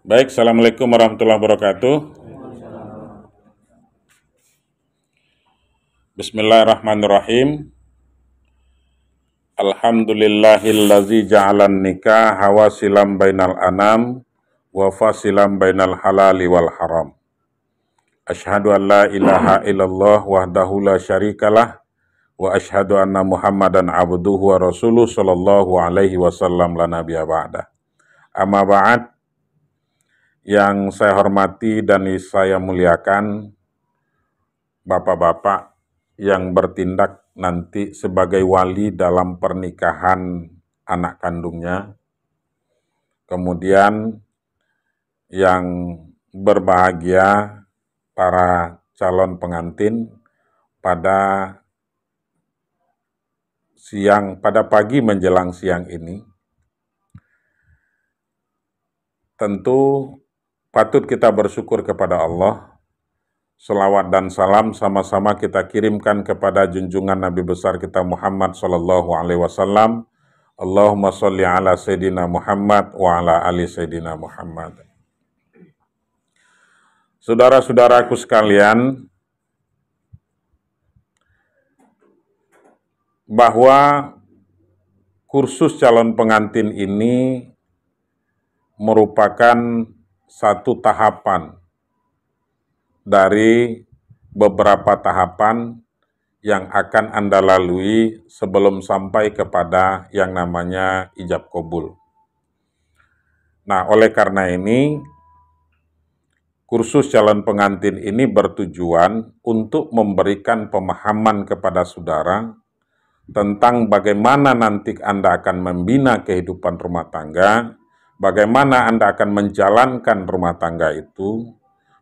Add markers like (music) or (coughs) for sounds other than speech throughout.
Baik, Assalamualaikum warahmatullahi wabarakatuh. Bismillahirrahmanirrahim. Alhamdulillahillazi ja'alan nikah hawa silam bainal anam wa fasilam bainal halali wal haram. Ashadu an la ilaha illallah wahdahu la syarikalah wa ashadu anna muhammadan abduhu wa rasuluh sallallahu alaihi wasallam la nabiyya ba'dah. Amma ba'd, yang saya hormati dan saya muliakan, bapak-bapak yang bertindak nanti sebagai wali dalam pernikahan anak kandungnya, kemudian yang berbahagia para calon pengantin pada siang pada pagi menjelang siang ini tentu patut kita bersyukur kepada Allah. Selawat dan salam sama-sama kita kirimkan kepada junjungan Nabi besar kita Muhammad Sallallahu Alaihi Wasallam. Allahumma shalli ala sayidina Muhammad wa ala ali sayidina Muhammad. Saudara-saudaraku sekalian, bahwa kursus calon pengantin ini merupakan satu tahapan dari beberapa tahapan yang akan Anda lalui sebelum sampai kepada yang namanya ijab kobul. Nah, oleh karena ini, kursus calon pengantin ini bertujuan untuk memberikan pemahaman kepada saudara tentang bagaimana nanti Anda akan membina kehidupan rumah tangga bagaimana Anda akan menjalankan rumah tangga itu,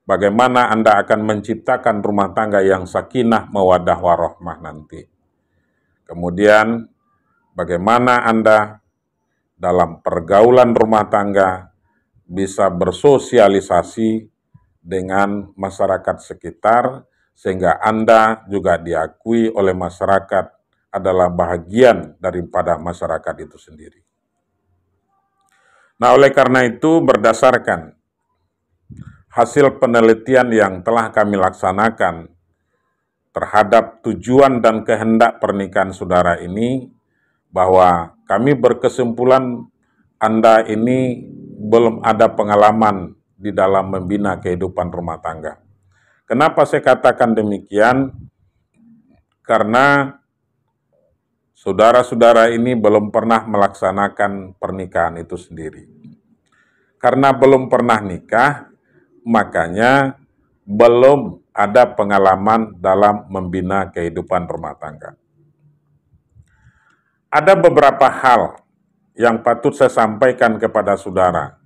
bagaimana Anda akan menciptakan rumah tangga yang sakinah mawadah warohmah nanti. Kemudian, bagaimana Anda dalam pergaulan rumah tangga bisa bersosialisasi dengan masyarakat sekitar, sehingga Anda juga diakui oleh masyarakat adalah bagian daripada masyarakat itu sendiri. Nah, oleh karena itu berdasarkan hasil penelitian yang telah kami laksanakan terhadap tujuan dan kehendak pernikahan saudara ini bahwa kami berkesimpulan Anda ini belum ada pengalaman di dalam membina kehidupan rumah tangga. Kenapa saya katakan demikian? Karena saudara-saudara ini belum pernah melaksanakan pernikahan itu sendiri. Karena belum pernah nikah, makanya belum ada pengalaman dalam membina kehidupan rumah tangga. Ada beberapa hal yang patut saya sampaikan kepada saudara,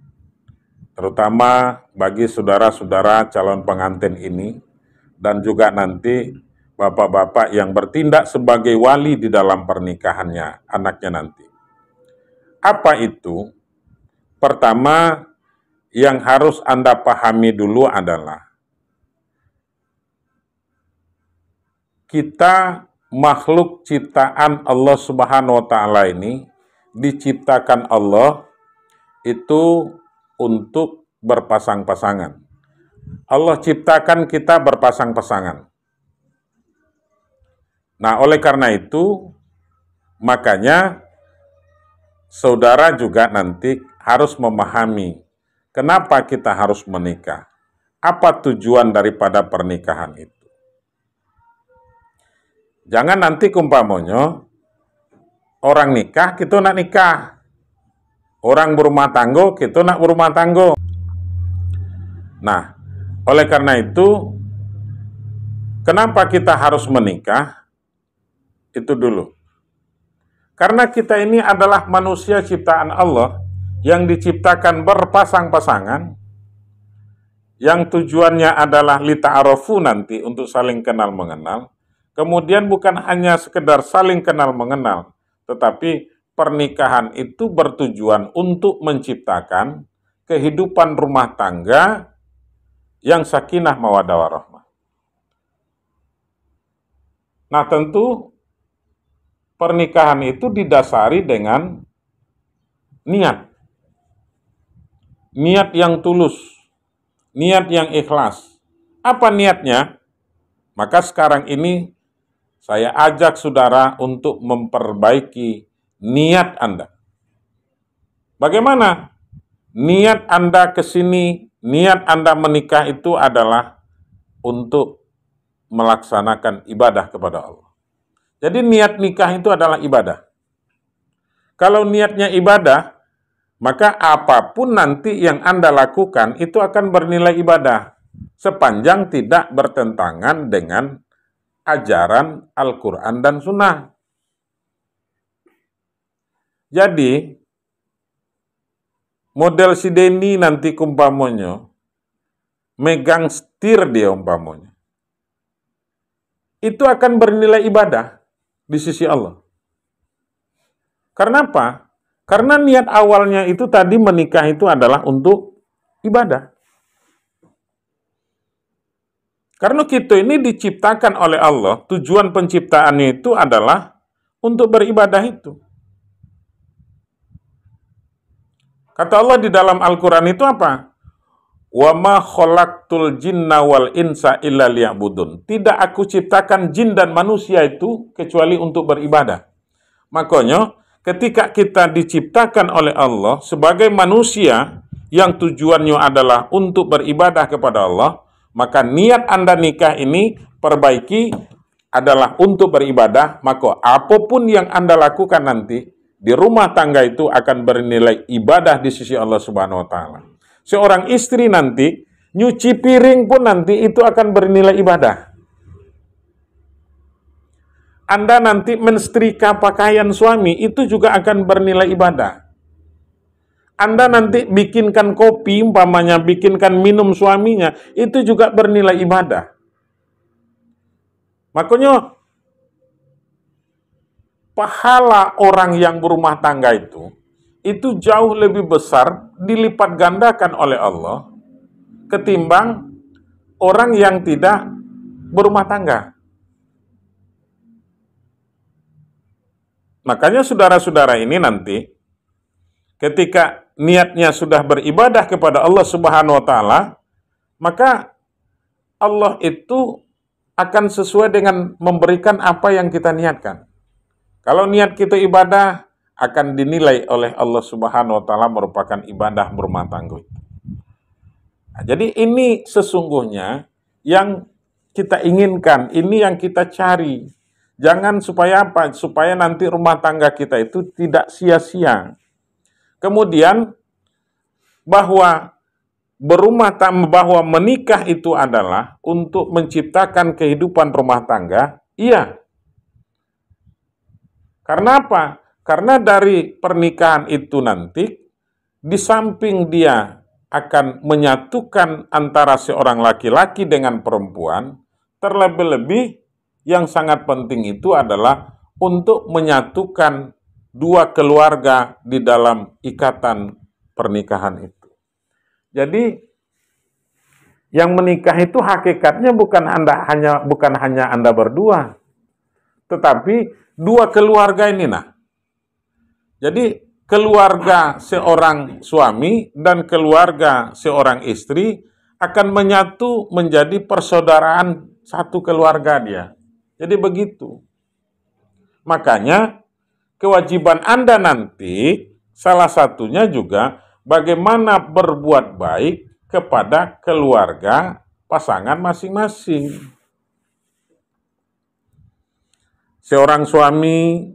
terutama bagi saudara-saudara calon pengantin ini, dan juga nanti bapak-bapak yang bertindak sebagai wali di dalam pernikahannya anaknya nanti. Apa itu? Pertama, yang harus Anda pahami dulu adalah kita makhluk ciptaan Allah Subhanahu wa taala ini diciptakan Allah itu untuk berpasang-pasangan. Allah ciptakan kita berpasang-pasangan. Nah, oleh karena itu, makanya saudara juga nanti harus memahami kenapa kita harus menikah. Apa tujuan daripada pernikahan itu? Jangan nanti kumpamonyo orang nikah kita nak nikah. Orang berumah tangga kita nak berumah tangga. Nah, oleh karena itu kenapa kita harus menikah? itu dulu. Karena kita ini adalah manusia ciptaan Allah yang diciptakan berpasang-pasangan, yang tujuannya adalah lita'arofu nanti untuk saling kenal-mengenal, kemudian bukan hanya sekedar saling kenal-mengenal, tetapi pernikahan itu bertujuan untuk menciptakan kehidupan rumah tangga yang sakinah mawadah warahmah. Nah tentu pernikahan itu didasari dengan niat. Niat yang tulus, niat yang ikhlas. Apa niatnya? Maka sekarang ini saya ajak saudara untuk memperbaiki niat Anda. Bagaimana? Niat Anda ke sini, niat Anda menikah itu adalah untuk melaksanakan ibadah kepada Allah. Jadi niat nikah itu adalah ibadah. Kalau niatnya ibadah, maka apapun nanti yang Anda lakukan itu akan bernilai ibadah sepanjang tidak bertentangan dengan ajaran Al-Quran dan Sunnah. Jadi, model si Denny nanti kumpamonyo, megang setir dia umpamonya, itu akan bernilai ibadah di sisi Allah. Karena apa? Karena niat awalnya itu tadi menikah itu adalah untuk ibadah. Karena kita ini diciptakan oleh Allah, tujuan penciptaannya itu adalah untuk beribadah itu. Kata Allah di dalam Al-Quran itu apa? Wa ma khalaqtul jinna wal insa illa liya'budun. Tidak aku ciptakan jin dan manusia itu kecuali untuk beribadah. Makanya ketika kita diciptakan oleh Allah sebagai manusia yang tujuannya adalah untuk beribadah kepada Allah, maka niat Anda nikah ini perbaiki adalah untuk beribadah, maka apapun yang Anda lakukan nanti di rumah tangga itu akan bernilai ibadah di sisi Allah Subhanahu wa taala seorang istri nanti, nyuci piring pun nanti itu akan bernilai ibadah. Anda nanti menstrika pakaian suami itu juga akan bernilai ibadah. Anda nanti bikinkan kopi, umpamanya bikinkan minum suaminya, itu juga bernilai ibadah. Makanya pahala orang yang berumah tangga itu itu jauh lebih besar dilipat gandakan oleh Allah ketimbang orang yang tidak berumah tangga. Makanya saudara-saudara ini nanti ketika niatnya sudah beribadah kepada Allah Subhanahu wa taala, maka Allah itu akan sesuai dengan memberikan apa yang kita niatkan. Kalau niat kita ibadah akan dinilai oleh Allah Subhanahu wa taala merupakan ibadah berumah tangga. Nah, jadi ini sesungguhnya yang kita inginkan, ini yang kita cari. Jangan supaya apa? Supaya nanti rumah tangga kita itu tidak sia-sia. Kemudian bahwa berumah tangga bahwa menikah itu adalah untuk menciptakan kehidupan rumah tangga. Iya. Karena apa? Karena dari pernikahan itu nanti, di samping dia akan menyatukan antara seorang laki-laki dengan perempuan, terlebih-lebih yang sangat penting itu adalah untuk menyatukan dua keluarga di dalam ikatan pernikahan itu. Jadi yang menikah itu hakikatnya bukan Anda hanya bukan hanya Anda berdua, tetapi dua keluarga ini nah jadi keluarga seorang suami dan keluarga seorang istri akan menyatu menjadi persaudaraan satu keluarga dia. Jadi begitu. Makanya kewajiban Anda nanti salah satunya juga bagaimana berbuat baik kepada keluarga pasangan masing-masing. Seorang suami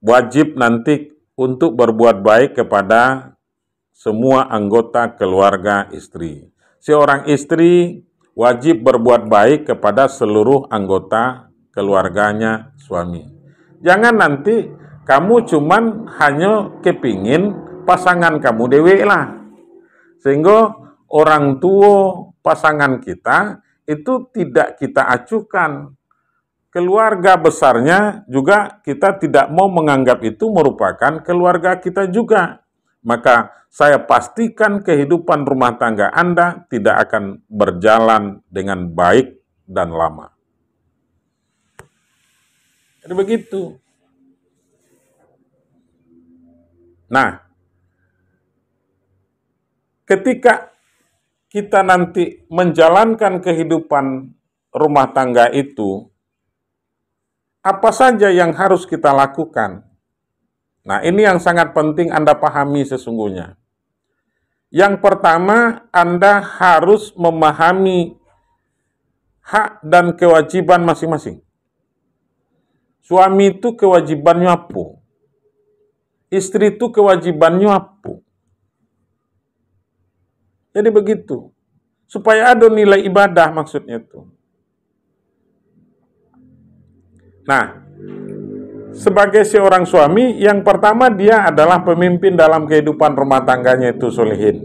wajib nanti untuk berbuat baik kepada semua anggota keluarga istri. Seorang istri wajib berbuat baik kepada seluruh anggota keluarganya suami. Jangan nanti kamu cuman hanya kepingin pasangan kamu dewe lah. Sehingga orang tua pasangan kita itu tidak kita acukan keluarga besarnya juga kita tidak mau menganggap itu merupakan keluarga kita juga. Maka saya pastikan kehidupan rumah tangga Anda tidak akan berjalan dengan baik dan lama. Jadi begitu. Nah, ketika kita nanti menjalankan kehidupan rumah tangga itu apa saja yang harus kita lakukan? Nah, ini yang sangat penting Anda pahami sesungguhnya. Yang pertama, Anda harus memahami hak dan kewajiban masing-masing. Suami itu kewajibannya apa? Istri itu kewajibannya apa? Jadi begitu. Supaya ada nilai ibadah maksudnya itu. Nah, sebagai seorang suami, yang pertama dia adalah pemimpin dalam kehidupan rumah tangganya itu solihin.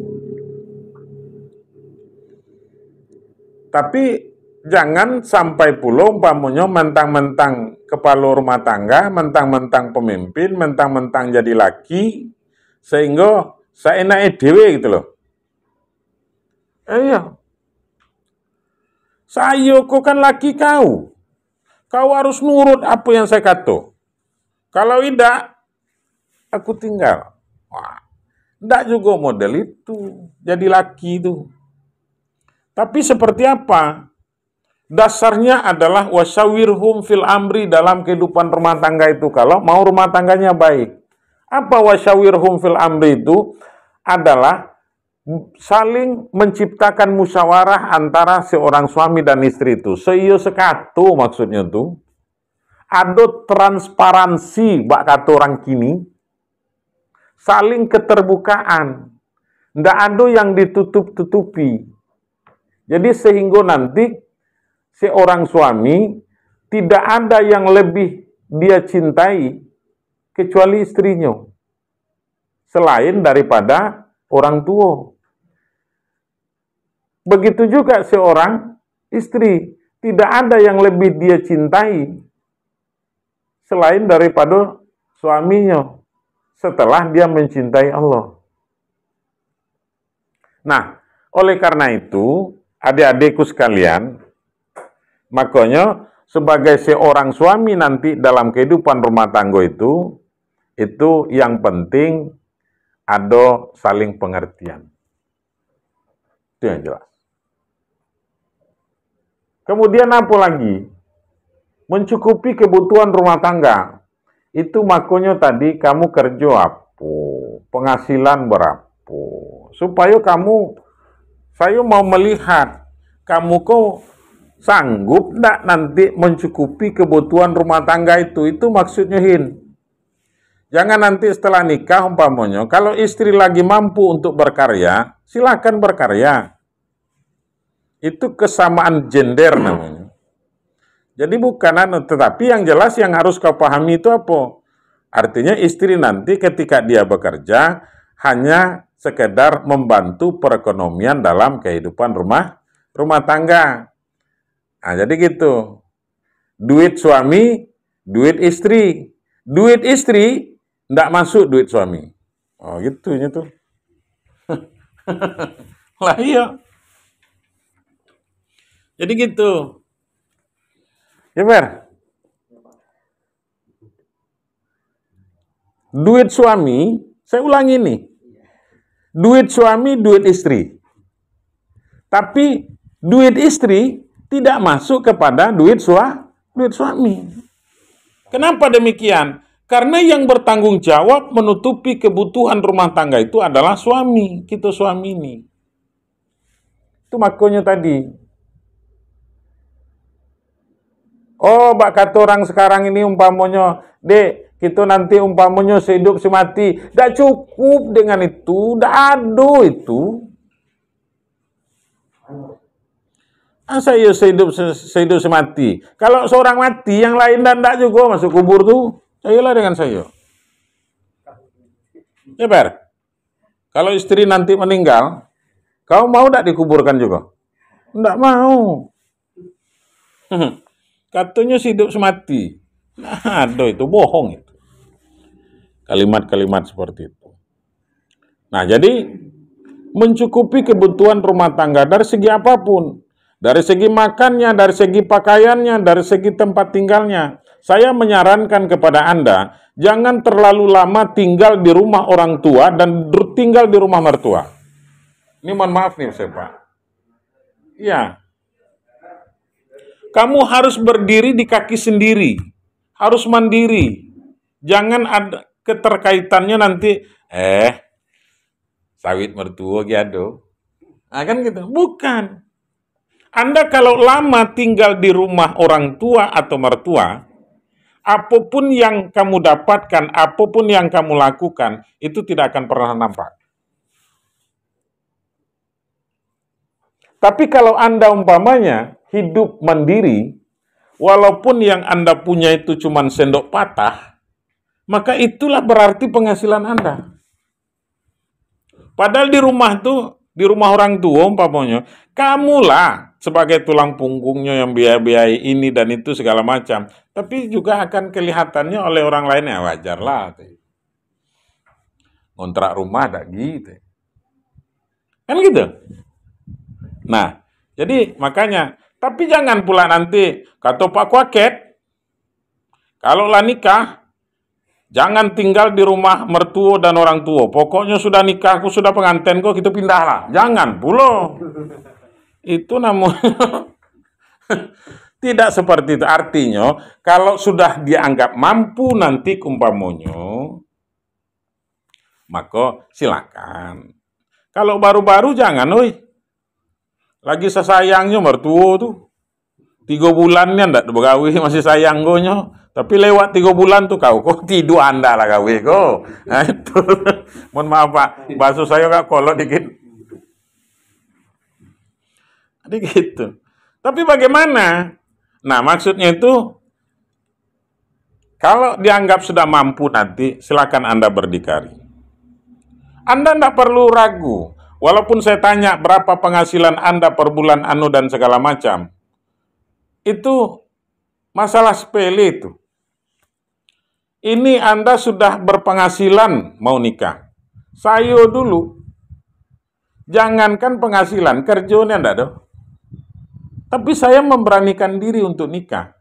Tapi jangan sampai pulau umpamanya mentang-mentang kepala rumah tangga, mentang-mentang pemimpin, mentang-mentang jadi laki, sehingga saya enak dewe gitu loh. Eh, iya. Saya kok kan laki kau. Kau harus nurut apa yang saya kata. Kalau tidak, aku tinggal. Wah, tidak juga model itu. Jadi laki itu. Tapi seperti apa? Dasarnya adalah wasawirhum fil amri dalam kehidupan rumah tangga itu. Kalau mau rumah tangganya baik. Apa wasawirhum fil amri itu? Adalah saling menciptakan musyawarah antara seorang suami dan istri itu. Seiyo sekatu maksudnya itu. Ada transparansi bak kata orang kini. Saling keterbukaan. tidak ada yang ditutup-tutupi. Jadi sehingga nanti seorang suami tidak ada yang lebih dia cintai kecuali istrinya. Selain daripada orang tua. Begitu juga seorang istri, tidak ada yang lebih dia cintai selain daripada suaminya setelah dia mencintai Allah. Nah, oleh karena itu, adik-adikku sekalian, makanya sebagai seorang suami nanti dalam kehidupan rumah tangga itu, itu yang penting ada saling pengertian. Itu yang jelas. Kemudian apa lagi? Mencukupi kebutuhan rumah tangga. Itu makonyo tadi kamu kerja apa? Penghasilan berapa? Supaya kamu, saya mau melihat, kamu kok sanggup tidak nanti mencukupi kebutuhan rumah tangga itu? Itu maksudnya hin. Jangan nanti setelah nikah umpamanya, kalau istri lagi mampu untuk berkarya, silakan berkarya itu kesamaan gender hmm. namanya. Jadi bukan anu, tetapi yang jelas yang harus kau pahami itu apa? Artinya istri nanti ketika dia bekerja hanya sekedar membantu perekonomian dalam kehidupan rumah rumah tangga. Nah, jadi gitu. Duit suami, duit istri. Duit istri ndak masuk duit suami. Oh, gitu tuh. (laughs) lah iya. Jadi gitu. Ya, Mer. Duit suami, saya ulangi nih. Duit suami, duit istri. Tapi duit istri tidak masuk kepada duit sua, duit suami. Kenapa demikian? Karena yang bertanggung jawab menutupi kebutuhan rumah tangga itu adalah suami, kita gitu suami ini. Itu makanya tadi, Oh, bak kata orang sekarang ini umpamanya dek, kita gitu nanti umpamanya sehidup semati. Tidak cukup dengan itu, tidak ada itu. Masa iya sehidup, sehidup semati? Kalau seorang mati, yang lain dan tidak juga masuk kubur tuh. ayolah dengan saya. Ya, Ber. Kalau istri nanti meninggal, kau mau tidak dikuburkan juga? Tidak mau. (laughs) katanya hidup semati. Nah, aduh itu bohong itu. Kalimat-kalimat seperti itu. Nah, jadi mencukupi kebutuhan rumah tangga dari segi apapun. Dari segi makannya, dari segi pakaiannya, dari segi tempat tinggalnya. Saya menyarankan kepada Anda, jangan terlalu lama tinggal di rumah orang tua dan tinggal di rumah mertua. Ini mohon maaf nih, saya Pak. Iya, kamu harus berdiri di kaki sendiri, harus mandiri. Jangan ada keterkaitannya nanti eh sawit mertua giado. Nah, kan gitu. Bukan. Anda kalau lama tinggal di rumah orang tua atau mertua, apapun yang kamu dapatkan, apapun yang kamu lakukan, itu tidak akan pernah nampak. Tapi kalau Anda umpamanya hidup mandiri, walaupun yang Anda punya itu cuma sendok patah, maka itulah berarti penghasilan Anda. Padahal di rumah tuh, di rumah orang tua umpamanya, kamulah sebagai tulang punggungnya yang biaya biaya ini dan itu segala macam. Tapi juga akan kelihatannya oleh orang lain ya wajar lah. Kontrak rumah tak gitu. Kan gitu. Nah, jadi makanya, tapi jangan pula nanti kata Pak Kwaket, kalau lah nikah, jangan tinggal di rumah mertua dan orang tua. Pokoknya sudah nikah, aku sudah pengantin kok, kita gitu pindahlah. Jangan, pulo. Itu namun (laughs) tidak seperti itu. Artinya, kalau sudah dianggap mampu nanti kumpamonyo, maka silakan. Kalau baru-baru jangan, oi. Lagi sesayangnya mertua tuh. Tiga bulannya ndak bergawe (laughs) masih sayang gonyo Tapi lewat tiga bulan tuh kau kok tidur anda lah kau kok. Nah, itu. Mohon maaf pak, bahasa saya kak kolot dikit. Jadi (laughs) gitu. Tapi bagaimana? Nah maksudnya itu kalau dianggap sudah mampu nanti silakan anda berdikari. Anda tidak perlu ragu Walaupun saya tanya berapa penghasilan Anda per bulan anu dan segala macam, itu masalah sepele itu. Ini Anda sudah berpenghasilan mau nikah. Sayo dulu. Jangankan penghasilan, kerjanya enggak dong. Tapi saya memberanikan diri untuk nikah.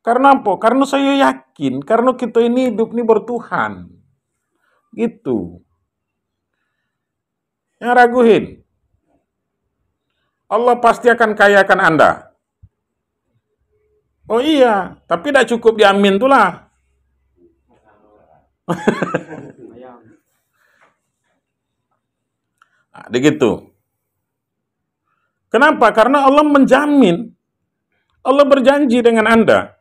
Karena apa? Karena saya yakin, karena kita ini hidup ini bertuhan. Gitu. Yang raguhin, Allah pasti akan kayakan Anda. Oh iya, tapi tidak cukup diamin itulah. (laughs) nah, begitu. Kenapa? Karena Allah menjamin. Allah berjanji dengan Anda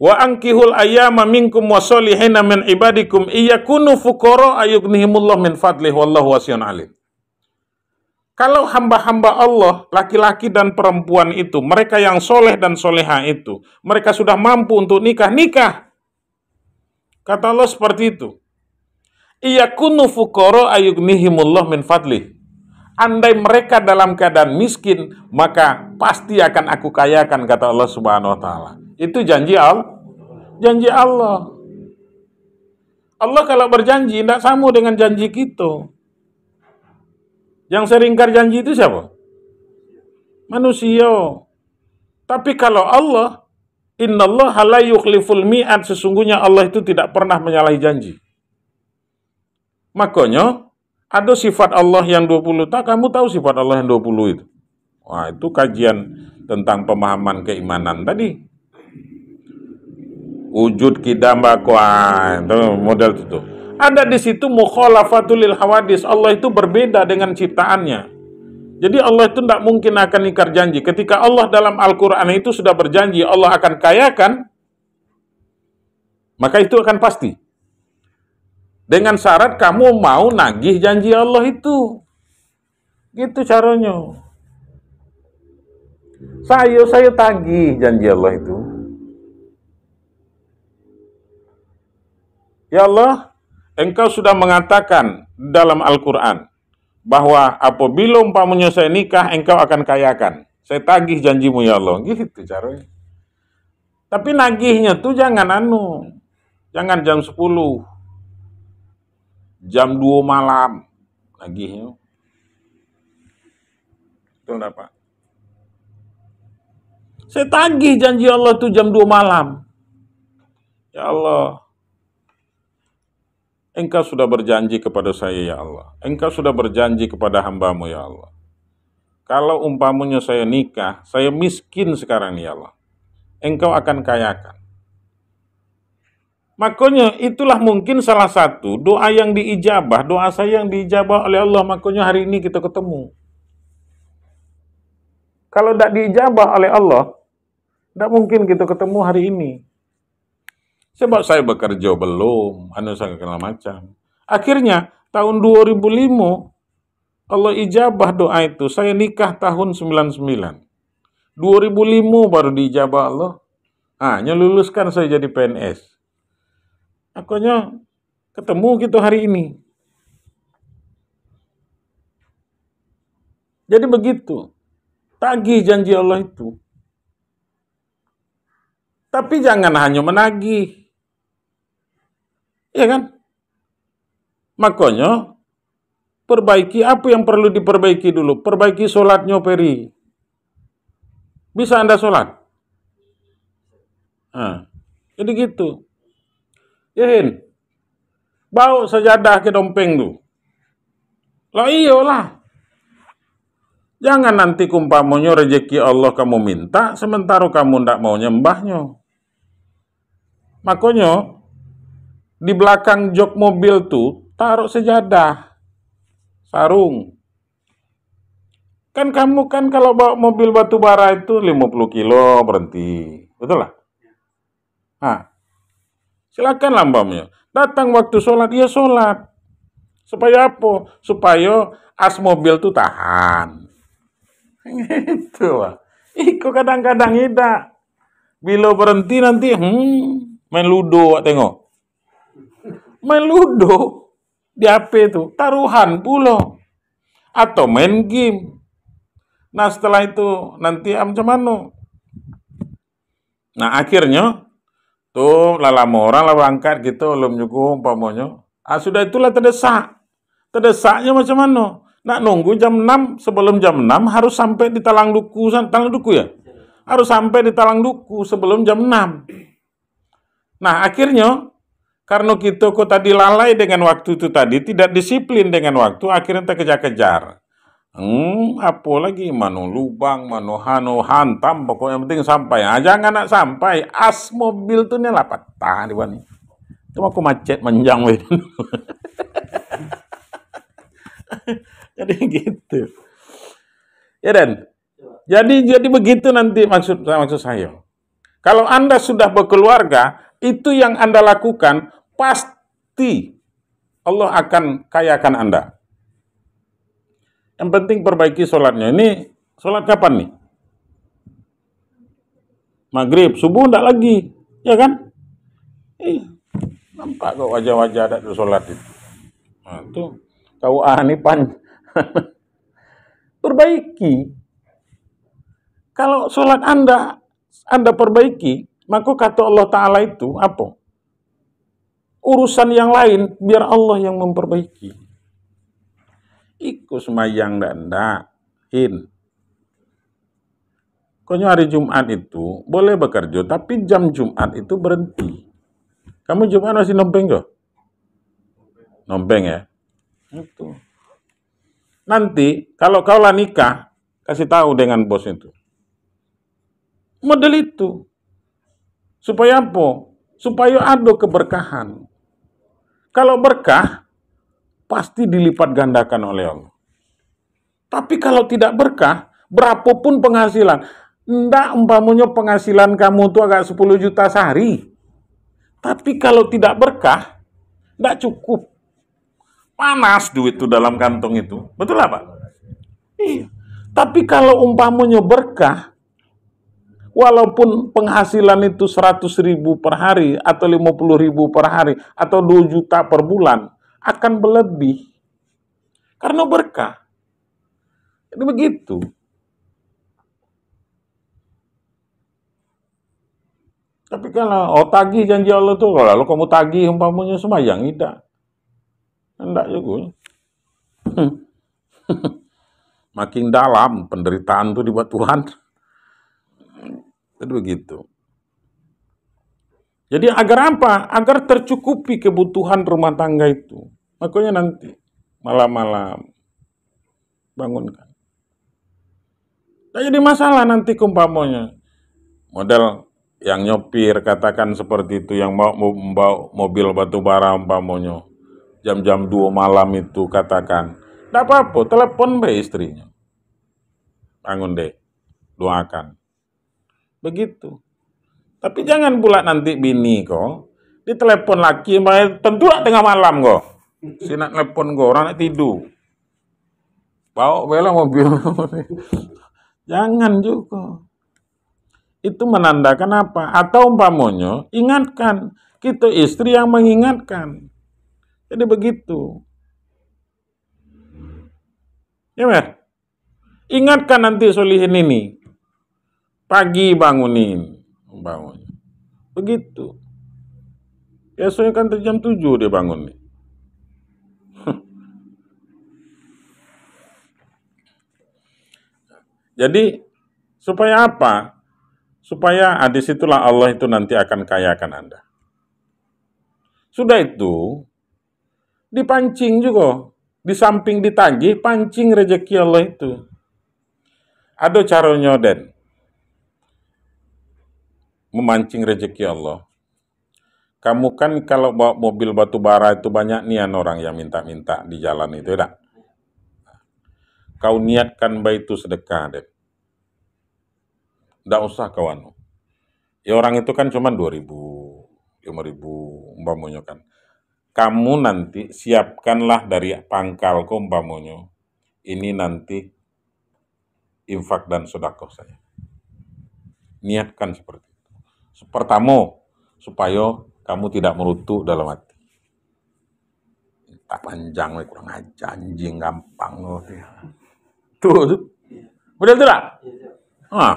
wa ankihul ayyama minkum wa solihina min ibadikum iyakunu fuqara ayughnihimullah min fadlihi wallahu wasiun alim. Kalau hamba-hamba Allah, laki-laki dan perempuan itu, mereka yang soleh dan soleha itu, mereka sudah mampu untuk nikah, nikah. Kata Allah seperti itu. Iyakunu fuqara ayughnihimullah min fadlih. Andai mereka dalam keadaan miskin, maka pasti akan aku kayakan, kata Allah Subhanahu wa Ta'ala itu janji Allah. Janji Allah. Allah kalau berjanji tidak sama dengan janji kita. Yang seringkar janji itu siapa? Manusia. Tapi kalau Allah, innallaha la yukhliful mi'ad, sesungguhnya Allah itu tidak pernah menyalahi janji. Makanya, ada sifat Allah yang 20, tak kamu tahu sifat Allah yang 20 itu. Wah, itu kajian tentang pemahaman keimanan tadi wujud kidamba model itu ada di situ mukhalafatul lil hawadis Allah itu berbeda dengan ciptaannya jadi Allah itu tidak mungkin akan ingkar janji ketika Allah dalam Al-Quran itu sudah berjanji Allah akan kayakan maka itu akan pasti dengan syarat kamu mau nagih janji Allah itu gitu caranya saya saya tagih janji Allah itu Ya Allah, engkau sudah mengatakan dalam Al-Quran bahwa apabila umpamanya saya nikah, engkau akan kayakan. Saya tagih janjimu ya Allah. Gitu caranya. Tapi nagihnya tuh jangan anu. Jangan jam 10. Jam 2 malam. Nagihnya. Itu apa? Saya tagih janji Allah tuh jam 2 malam. Ya Allah, Engkau sudah berjanji kepada saya ya Allah. Engkau sudah berjanji kepada hambamu ya Allah. Kalau umpamanya saya nikah, saya miskin sekarang ya Allah. Engkau akan kayakan. Makanya itulah mungkin salah satu doa yang diijabah, doa saya yang diijabah oleh Allah. Makanya hari ini kita ketemu. Kalau tidak diijabah oleh Allah, tidak mungkin kita ketemu hari ini. Sebab saya bekerja belum, anu segala macam. Akhirnya tahun 2005 Allah ijabah doa itu. Saya nikah tahun 99. 2005 baru dijabah Allah. ah, nyeluluskan saya jadi PNS. Akunya ketemu gitu hari ini. Jadi begitu. Tagih janji Allah itu. Tapi jangan hanya menagih. Ya kan? Makanya perbaiki apa yang perlu diperbaiki dulu. Perbaiki sholatnya Peri. Bisa Anda sholat? Nah, jadi gitu. Yahin. Bau sejadah ke dompeng tuh. Lah iyalah. Jangan nanti kumpamonyo rejeki Allah kamu minta, sementara kamu ndak mau nyembahnya. Makanya, di belakang jok mobil tuh taruh sejadah, sarung. Kan kamu kan kalau bawa mobil batu bara itu 50 kilo berhenti, betul lah? Nah, silakan lambamnya. Datang waktu sholat, ya sholat. Supaya apa? Supaya as mobil tuh tahan. (laughs) itu lah. Iku kadang-kadang tidak. Bila berhenti nanti, hmm, main ludo, tengok main ludo di HP itu taruhan pulau atau main game nah setelah itu nanti am mana nah akhirnya tuh lalamu orang lah berangkat gitu belum cukup umpamanya ah sudah itulah terdesak terdesaknya macam mana nak nunggu jam 6 sebelum jam 6 harus sampai di Talang Duku Talang Duku ya harus sampai di Talang Duku sebelum jam 6 nah akhirnya karena kita kok tadi lalai dengan waktu itu tadi, tidak disiplin dengan waktu, akhirnya terkejar-kejar. Hmm, apa lagi mano lubang, mano hano hantam, pokoknya yang penting sampai. Nah, jangan nak sampai, as mobil tuh nih lapat. Tah di mana? Cuma aku macet menjang (laughs) Jadi gitu. Ya dan jadi jadi begitu nanti maksud maksud saya. Kalau Anda sudah berkeluarga, itu yang Anda lakukan, pasti Allah akan kayakan Anda. Yang penting perbaiki sholatnya. Ini sholat kapan nih? Maghrib, subuh enggak lagi. Ya kan? Eh, Nampak kok wajah-wajah ada di sholat itu. Nah, itu kau ah pan. (laughs) perbaiki. Kalau sholat Anda, Anda perbaiki, maka kata Allah Ta'ala itu apa? Urusan yang lain biar Allah yang memperbaiki. Iku semayang danda. dakin. Konyo hari Jumat itu boleh bekerja, tapi jam Jumat itu berhenti. Kamu Jumat masih nombeng kok? Nombeng ya? Itu. Nanti kalau lah nikah, kasih tahu dengan bos itu. Model itu Supaya apa? Supaya ada keberkahan. Kalau berkah, pasti dilipat gandakan oleh Allah. Tapi kalau tidak berkah, berapapun penghasilan, Tidak umpamanya penghasilan kamu itu agak 10 juta sehari. Tapi kalau tidak berkah, tidak cukup. Panas duit itu dalam kantong itu. Betul apa? Iya. Tapi kalau umpamanya berkah, walaupun penghasilan itu 100 ribu per hari atau 50 ribu per hari atau 2 juta per bulan akan berlebih karena berkah jadi begitu tapi kalau oh tagih janji Allah tuh kalau kamu tagih umpamanya semayang tidak tidak juga (laughs) makin dalam penderitaan tuh dibuat Tuhan jadi begitu. Jadi agar apa? Agar tercukupi kebutuhan rumah tangga itu. Makanya nanti malam-malam bangunkan. Tapi jadi masalah nanti kumpamonya. Model yang nyopir katakan seperti itu, yang mau membawa mobil batu bara umpamanya Jam-jam dua malam itu katakan. Tidak apa-apa, telepon be istrinya. Bangun deh, doakan. Begitu. Tapi jangan pula nanti bini kok ditelepon laki tentu lah tengah malam kok. Si nak telepon kok orang nak tidur. Bawa bela mobil. (laughs) jangan juga. Itu menandakan apa? Atau umpamanya ingatkan kita istri yang mengingatkan. Jadi begitu. Ya, Mer? Ingatkan nanti solihin ini. Pagi bangunin, bangun. Begitu. Biasanya kan jam tujuh dia bangun nih. (laughs) Jadi supaya apa? Supaya ah, disitulah Allah itu nanti akan kayakan Anda. Sudah itu, dipancing juga. Di samping ditagih, pancing rejeki Allah itu. Ada caranya, Den memancing rezeki Allah. Kamu kan kalau bawa mobil batu bara itu banyak nian orang yang minta-minta di jalan itu, tidak? Ya, kau niatkan baik itu sedekah, dek Tidak usah kawan. Ya orang itu kan cuma 2000, 5000 umpamanya kan. Kamu nanti siapkanlah dari pangkalku umpamanya. Ini nanti infak dan sodakoh saya. Niatkan seperti itu pertama supaya kamu tidak merutuk dalam hati tak panjang lagi kurang aja anjing gampang loh tuh, tuh. tidak nah.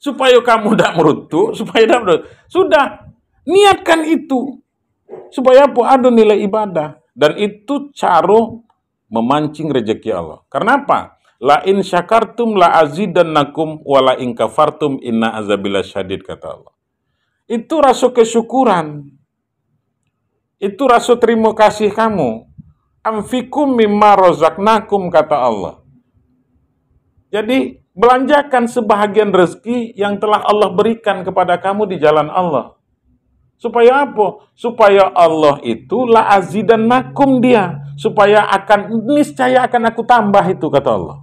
supaya kamu (laughs) tidak merutuk supaya tidak merutuk sudah niatkan itu supaya apa ada nilai ibadah dan itu cara memancing rejeki Allah karena apa La in syakartum la azidannakum wa la in kafartum inna azabillah syadid kata Allah. Itu rasa kesyukuran. Itu rasa terima kasih kamu. Amfikum mimma razaqnakum kata Allah. Jadi belanjakan sebahagian rezeki yang telah Allah berikan kepada kamu di jalan Allah. Supaya apa? Supaya Allah itu la azidannakum nakum dia. Supaya akan, niscaya akan aku tambah itu, kata Allah.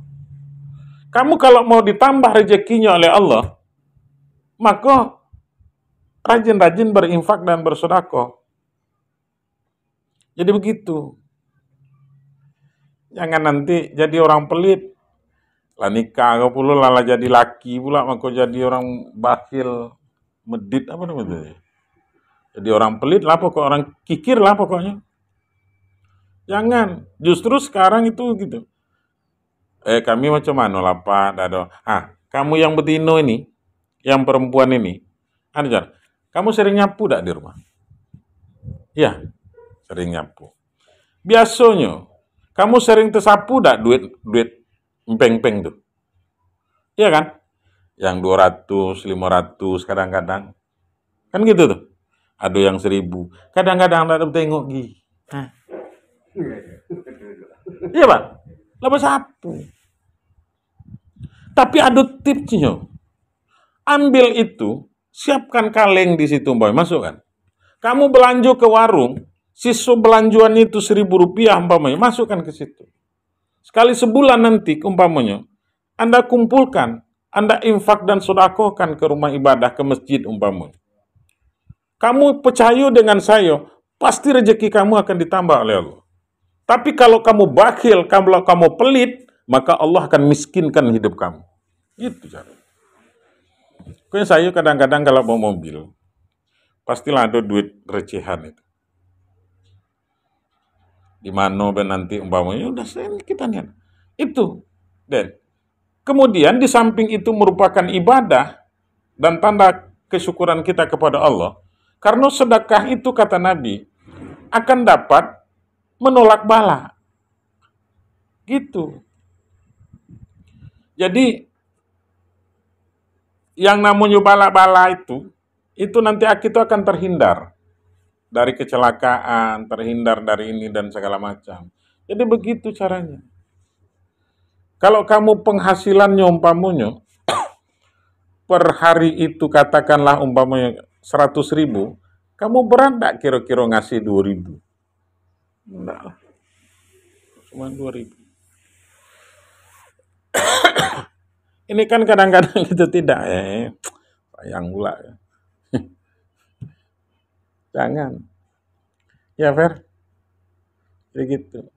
Kamu kalau mau ditambah rezekinya oleh Allah, maka rajin-rajin berinfak dan bersodako. Jadi begitu. Jangan nanti jadi orang pelit. Lah nikah kau pula lala jadi laki pula maka jadi orang bakil medit apa namanya? Jadi orang pelit lah pokok orang kikir lah pokoknya. Jangan, justru sekarang itu gitu eh kami macam mana anu lah pak dado ah kamu yang betino ini yang perempuan ini Anjar kamu sering nyapu tak di rumah ya sering nyapu biasanya kamu sering tersapu tak duit duit empeng peng tuh iya kan yang 200, 500 kadang-kadang kan gitu tuh aduh yang seribu kadang-kadang tak ada tengok gih Iya, Pak. Lepas sapu. Tapi ada tipsnya. Ambil itu, siapkan kaleng di situ, boy. Masukkan. Kamu belanja ke warung, sisu belanjuan itu seribu rupiah, umpamanya. Masukkan ke situ. Sekali sebulan nanti, umpamanya, Anda kumpulkan, Anda infak dan sodakohkan ke rumah ibadah, ke masjid, umpamanya. Kamu percaya dengan saya, pasti rezeki kamu akan ditambah oleh Allah. Tapi kalau kamu bakhil, kalau kamu pelit, maka Allah akan miskinkan hidup kamu. Itu cara. Kayaknya saya kadang-kadang kalau mau mobil, pastilah ada duit recehan itu. Di mana nanti umpamanya, udah saya kita niat. Itu. Dan kemudian di samping itu merupakan ibadah dan tanda kesyukuran kita kepada Allah. Karena sedekah itu kata Nabi akan dapat menolak bala. Gitu. Jadi yang namanya bala-bala itu, itu nanti itu akan terhindar dari kecelakaan, terhindar dari ini dan segala macam. Jadi begitu caranya. Kalau kamu penghasilan nyumpamunya (coughs) per hari itu katakanlah umpamanya 100 ribu, kamu berat nggak kira-kira ngasih 2 ribu? Enggak Cuma 2 ribu. Ini kan kadang-kadang itu tidak. Eh, gula ya. pula. Jangan. Ya, Fer. Begitu.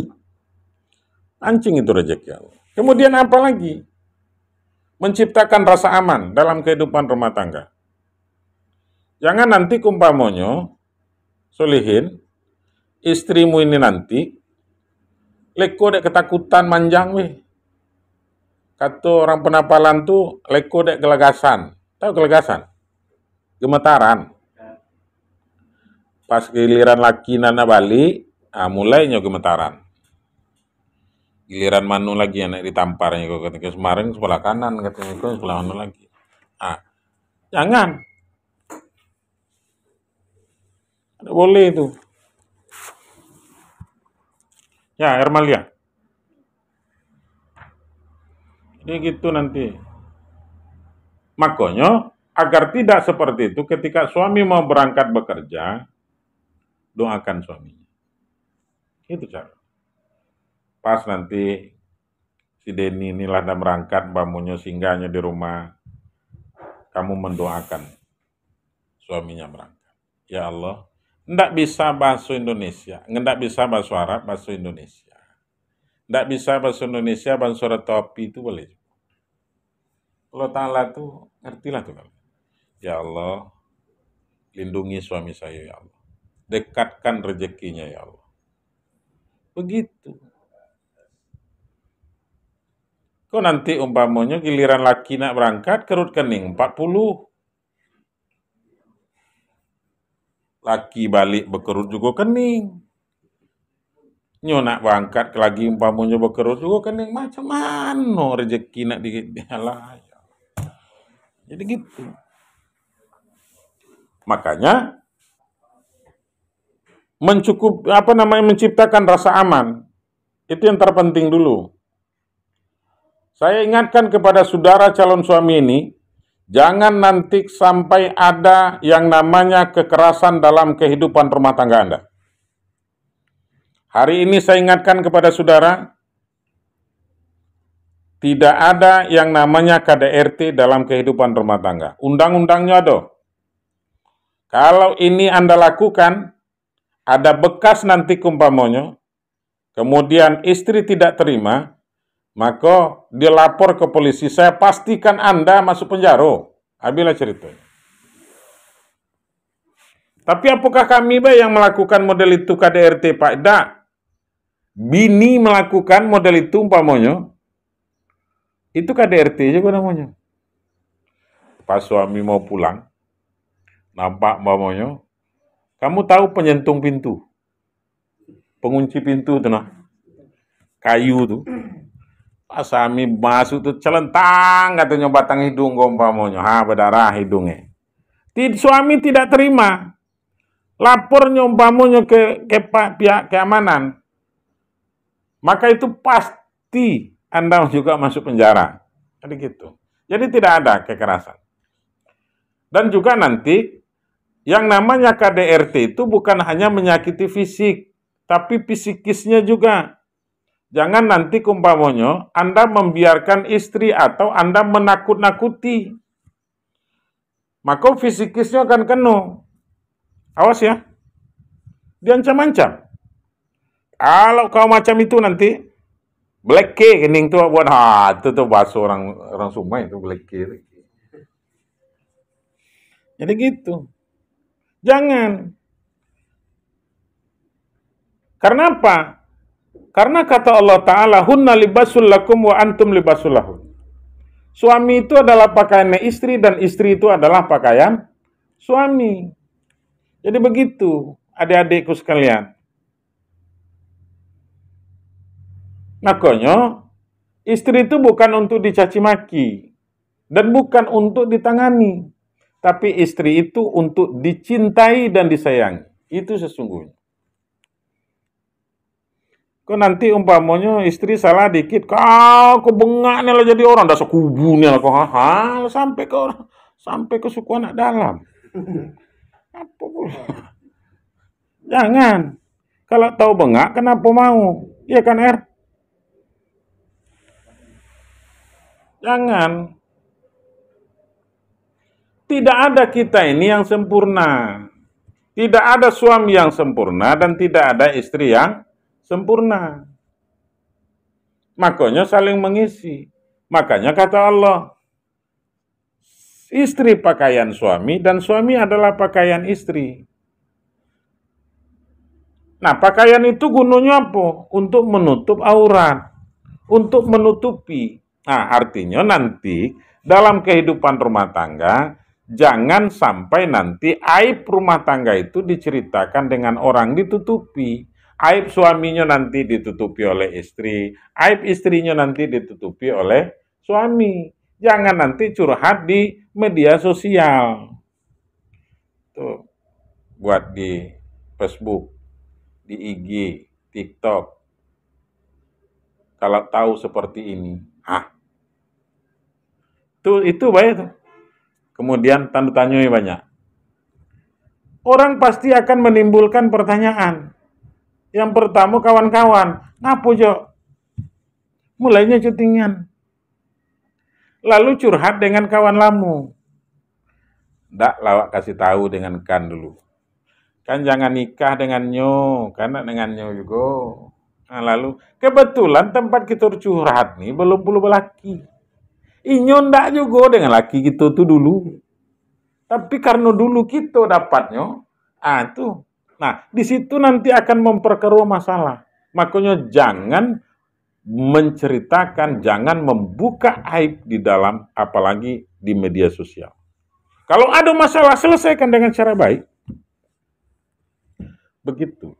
Ya, ancing itu rezeki Allah. Kemudian apa lagi? Menciptakan rasa aman dalam kehidupan rumah tangga. Jangan nanti kumpamonyo, solihin, istrimu ini nanti, leko ketakutan manjang weh kata orang penapalan tu leko dek gelagasan. Tahu gelagasan? Gemetaran. Pas giliran laki nana bali, ah, mulainya gemetaran. Giliran manu lagi yang ditamparnya kau ketika kemarin sebelah kanan katanya kau sebelah manu lagi. Ah, jangan. Boleh itu. Ya, Ermalia. Ini gitu nanti. Makanya agar tidak seperti itu ketika suami mau berangkat bekerja, doakan suaminya. Itu cara. Pas nanti si Denny inilah dan berangkat, bamunya singgahnya di rumah, kamu mendoakan suaminya berangkat. Ya Allah, ndak bisa bahasa Indonesia, ndak bisa bahasa Arab, bahasa Indonesia. Tidak bisa bahasa Indonesia, bahasa surat topi itu boleh. Allah Ta'ala tuh ngertilah tuh kan. Ya Allah, lindungi suami saya ya Allah. Dekatkan rezekinya ya Allah. Begitu. Kok nanti umpamanya giliran laki nak berangkat kerut kening 40. Laki balik berkerut juga kening nyo nak bangkat ke lagi umpamu nyoba kerus juga kan yang macam mana rezeki nak di jadi gitu makanya mencukup apa namanya menciptakan rasa aman itu yang terpenting dulu saya ingatkan kepada saudara calon suami ini jangan nanti sampai ada yang namanya kekerasan dalam kehidupan rumah tangga Anda Hari ini saya ingatkan kepada saudara, tidak ada yang namanya KDRT dalam kehidupan rumah tangga. Undang-undangnya ada. Kalau ini Anda lakukan, ada bekas nanti kumpamonyo, kemudian istri tidak terima, maka dia lapor ke polisi, saya pastikan Anda masuk penjara. Abilah cerita. Tapi apakah kami yang melakukan model itu KDRT Pak? Tidak bini melakukan model itu umpamanya itu KDRT aja gue namanya pas suami mau pulang nampak umpamanya kamu tahu penyentung pintu pengunci pintu itu nah kayu tuh pas suami masuk tuh celentang katanya batang hidung gue umpamanya ha berdarah hidungnya Tid, suami tidak terima lapor nyompamunya ke, ke pihak keamanan maka itu pasti Anda juga masuk penjara. Jadi gitu. Jadi tidak ada kekerasan. Dan juga nanti yang namanya KDRT itu bukan hanya menyakiti fisik, tapi psikisnya juga. Jangan nanti kumpamonyo Anda membiarkan istri atau Anda menakut-nakuti. Maka fisikisnya akan kena. Awas ya. Diancam-ancam. Kalau kau macam itu nanti black cake kening tuh buat ha itu tuh bahasa orang orang Sumai itu black cake. Jadi gitu. Jangan. Karena apa? Karena kata Allah Ta'ala, hunna libasul lakum wa antum libasul lahun. Suami itu adalah pakaiannya istri dan istri itu adalah pakaian suami. Jadi begitu, adik-adikku sekalian. Makanya istri itu bukan untuk dicaci maki dan bukan untuk ditangani, tapi istri itu untuk dicintai dan disayangi. Itu sesungguhnya. Kau nanti umpamanya istri salah dikit, kau kau bengak nih jadi orang dasar kubu nih lah kau hal sampai ke sampai ke suku anak dalam. (laughs) Apa Jangan. Kalau tahu bengak, kenapa mau? Iya kan Er? Jangan. Tidak ada kita ini yang sempurna. Tidak ada suami yang sempurna dan tidak ada istri yang sempurna. Makanya saling mengisi. Makanya kata Allah, istri pakaian suami dan suami adalah pakaian istri. Nah, pakaian itu gunanya apa? Untuk menutup aurat, untuk menutupi. Nah, artinya nanti dalam kehidupan rumah tangga, jangan sampai nanti aib rumah tangga itu diceritakan dengan orang ditutupi. Aib suaminya nanti ditutupi oleh istri, aib istrinya nanti ditutupi oleh suami. Jangan nanti curhat di media sosial. Tuh, buat di Facebook, di IG, TikTok. Kalau tahu seperti ini, ah itu itu baik. Kemudian tanda tanya banyak. Orang pasti akan menimbulkan pertanyaan. Yang pertama kawan-kawan, ngapo jo? Mulainya cutingan. Lalu curhat dengan kawan lamu. Ndak lawak kasih tahu dengan kan dulu. Kan jangan nikah dengan nyo, karena dengan nyo juga. Nah, lalu kebetulan tempat kita curhat nih belum puluh belaki Inyo ndak juga dengan laki kita tuh dulu. Tapi karena dulu kita dapatnya, ah tuh. Nah, di situ nanti akan memperkeruh masalah. Makanya jangan menceritakan, jangan membuka aib di dalam, apalagi di media sosial. Kalau ada masalah, selesaikan dengan cara baik. Begitu.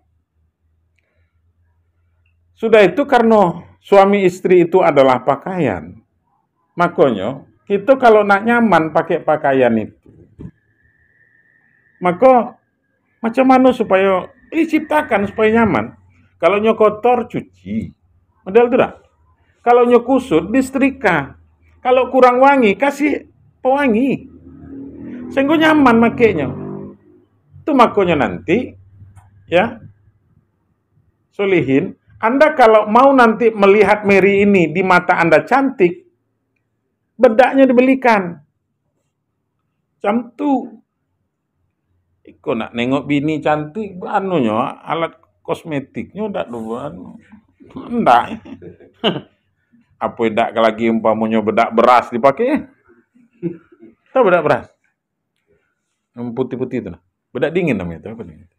Sudah itu karena suami istri itu adalah pakaian. Makonyo, itu kalau nak nyaman pakai pakaian itu, mako macam mana supaya diciptakan eh, supaya nyaman. Kalau nyo kotor cuci, model itu Kalau nyo kusut distrika. Kalau kurang wangi kasih pewangi. Sehingga nyaman makainya. Itu makonya nanti ya solihin. Anda kalau mau nanti melihat Mary ini di mata Anda cantik, bedaknya dibelikan. cantu. Iko nak nengok bini cantik, anunya alat kosmetiknya udah duluan. Enggak. (laughs) Apa edak lagi umpamanya bedak beras dipakai? Tahu bedak beras? Yang putih-putih itu. Bedak dingin namanya itu. Apa dingin?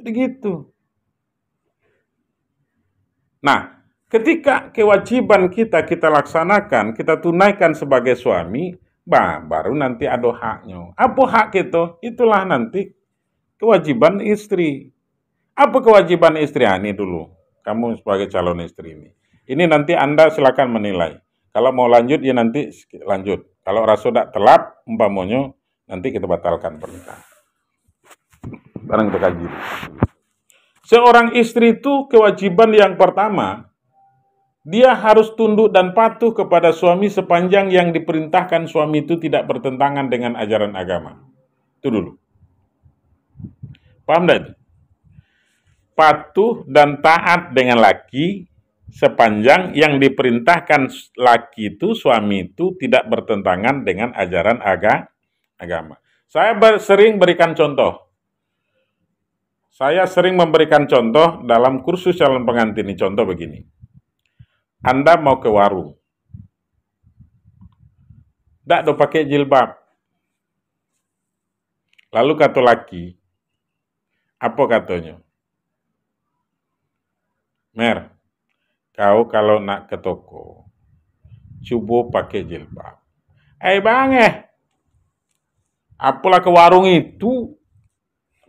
Jadi gitu. Nah, Ketika kewajiban kita kita laksanakan, kita tunaikan sebagai suami, bah, baru nanti ada haknya. Apa hak itu? Itulah nanti kewajiban istri. Apa kewajiban istri? Ah, ini dulu. Kamu sebagai calon istri ini. Ini nanti Anda silakan menilai. Kalau mau lanjut, ya nanti lanjut. Kalau rasa tidak telat, umpamanya nanti kita batalkan pernikahan. Barang kita kaji. Seorang istri itu kewajiban yang pertama dia harus tunduk dan patuh kepada suami sepanjang yang diperintahkan suami itu tidak bertentangan dengan ajaran agama. Itu dulu. Paham tidak? Patuh dan taat dengan laki sepanjang yang diperintahkan laki itu, suami itu tidak bertentangan dengan ajaran aga, agama. Saya ber, sering berikan contoh. Saya sering memberikan contoh dalam kursus calon pengantin Contoh begini. Anda mau ke warung. Tak do pakai jilbab. Lalu kata laki, apa katanya? Mer, kau kalau nak ke toko, coba pakai jilbab. Eh hey bang eh, apalah ke warung itu,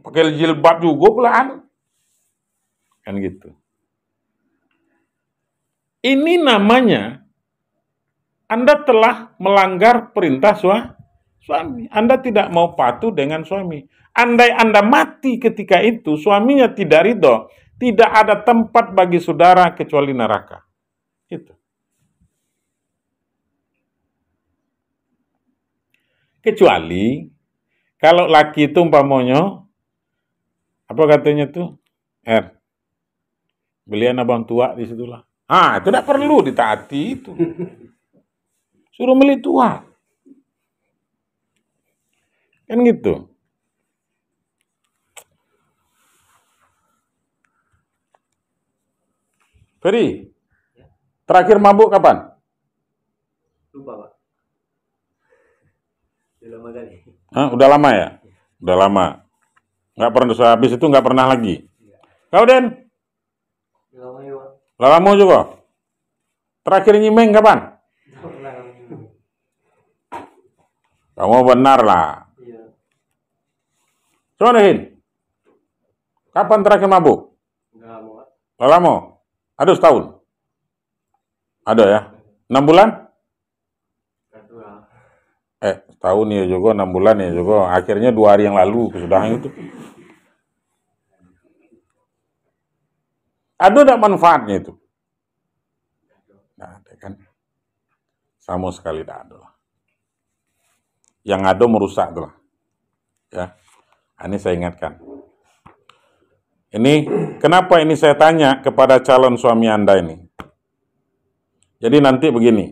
pakai jilbab juga pelaan. Kan gitu. Ini namanya Anda telah melanggar perintah suami. Anda tidak mau patuh dengan suami. Andai Anda mati ketika itu, suaminya tidak ridho. Tidak ada tempat bagi saudara kecuali neraka. Itu. Kecuali kalau laki itu umpamanya apa katanya tuh R belian abang tua disitulah Ah, itu tidak perlu ditaati itu. Suruh milih tua. Kan gitu. Ferry, terakhir mabuk kapan? Lupa, Pak. Udah lama kali. Hah, udah lama ya? Udah lama. Gak pernah habis itu gak pernah lagi. Iya. Kau Den? Lalamu juga. Terakhir nyimeng kapan? Kamu benar lah. Iya. Coba dehin. Kapan terakhir mabuk? Enggak mau. Lalamu? Aduh setahun. Ada ya? Enam bulan? Eh, setahun ya juga, enam bulan ya juga. Akhirnya dua hari yang lalu kesudahan itu. Ada tidak manfaatnya itu? Tidak ada kan? Sama sekali tidak ada Yang ada merusak itu lah. Ya. Nah, ini saya ingatkan. Ini kenapa ini saya tanya kepada calon suami Anda ini? Jadi nanti begini.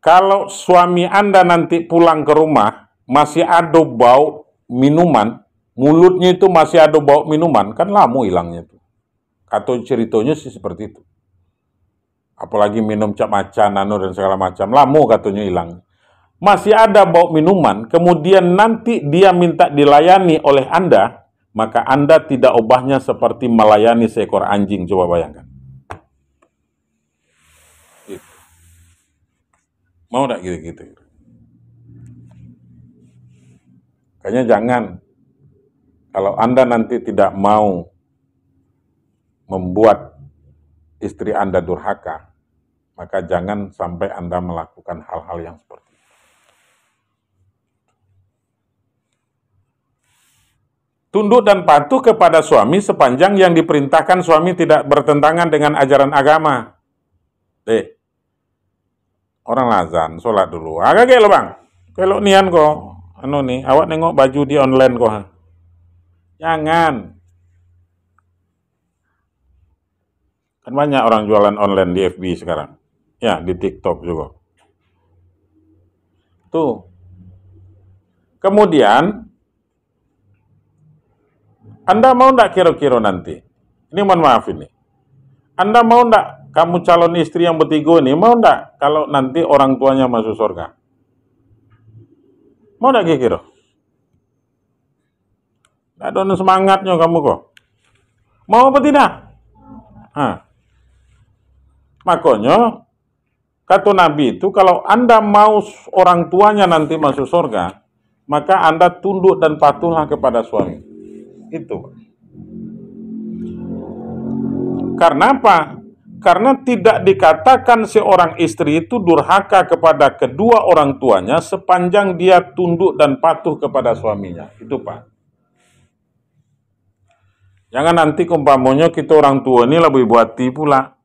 Kalau suami Anda nanti pulang ke rumah masih ada bau minuman, mulutnya itu masih ada bau minuman, kan lama hilangnya itu atau ceritanya sih seperti itu. Apalagi minum cap macan, nano dan segala macam, Lamu katanya hilang. Masih ada bau minuman, kemudian nanti dia minta dilayani oleh Anda, maka Anda tidak ubahnya seperti melayani seekor anjing. Coba bayangkan. Gitu. Mau tidak gitu-gitu? Kayaknya jangan. Kalau Anda nanti tidak mau membuat istri Anda durhaka, maka jangan sampai Anda melakukan hal-hal yang seperti itu. Tunduk dan patuh kepada suami sepanjang yang diperintahkan suami tidak bertentangan dengan ajaran agama. Eh, orang lazan, sholat dulu. Ah, Agak gelo bang, kelok nian kok. Anu nih, awak nengok baju di online kok. Jangan, Kan banyak orang jualan online di FB sekarang. Ya, di TikTok juga. Tuh. Kemudian, Anda mau ndak kira-kira nanti? Ini mohon maaf ini. Anda mau ndak kamu calon istri yang bertiga ini, mau ndak kalau nanti orang tuanya masuk surga? Mau ndak kira-kira? Enggak ada semangatnya kamu kok. Mau apa tidak? Hah. Makanya kata Nabi itu kalau Anda mau orang tuanya nanti masuk surga, maka Anda tunduk dan patuhlah kepada suami. Itu. Karena apa? Karena tidak dikatakan seorang istri itu durhaka kepada kedua orang tuanya sepanjang dia tunduk dan patuh kepada suaminya. Itu Pak. Jangan nanti kumpamonya kita orang tua ini lebih buat tipu lah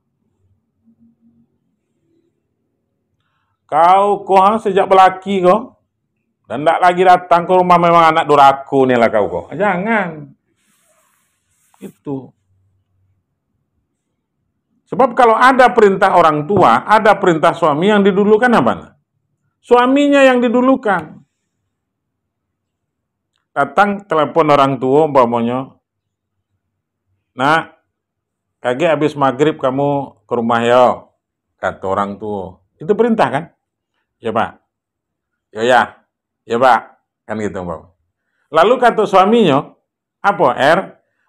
Kau kau sejak belaki kau. Dan tak lagi datang ke rumah memang anak duraku ni lah kau kau. Jangan. Itu. Sebab kalau ada perintah orang tua, ada perintah suami yang didulukan apa? Suaminya yang didulukan. Datang telepon orang tua umpamanya. Nah, kaki habis maghrib kamu ke rumah ya, kata orang tua. Itu perintah kan? ya pak ya ya ya pak kan gitu pak lalu kata suaminya apa R er?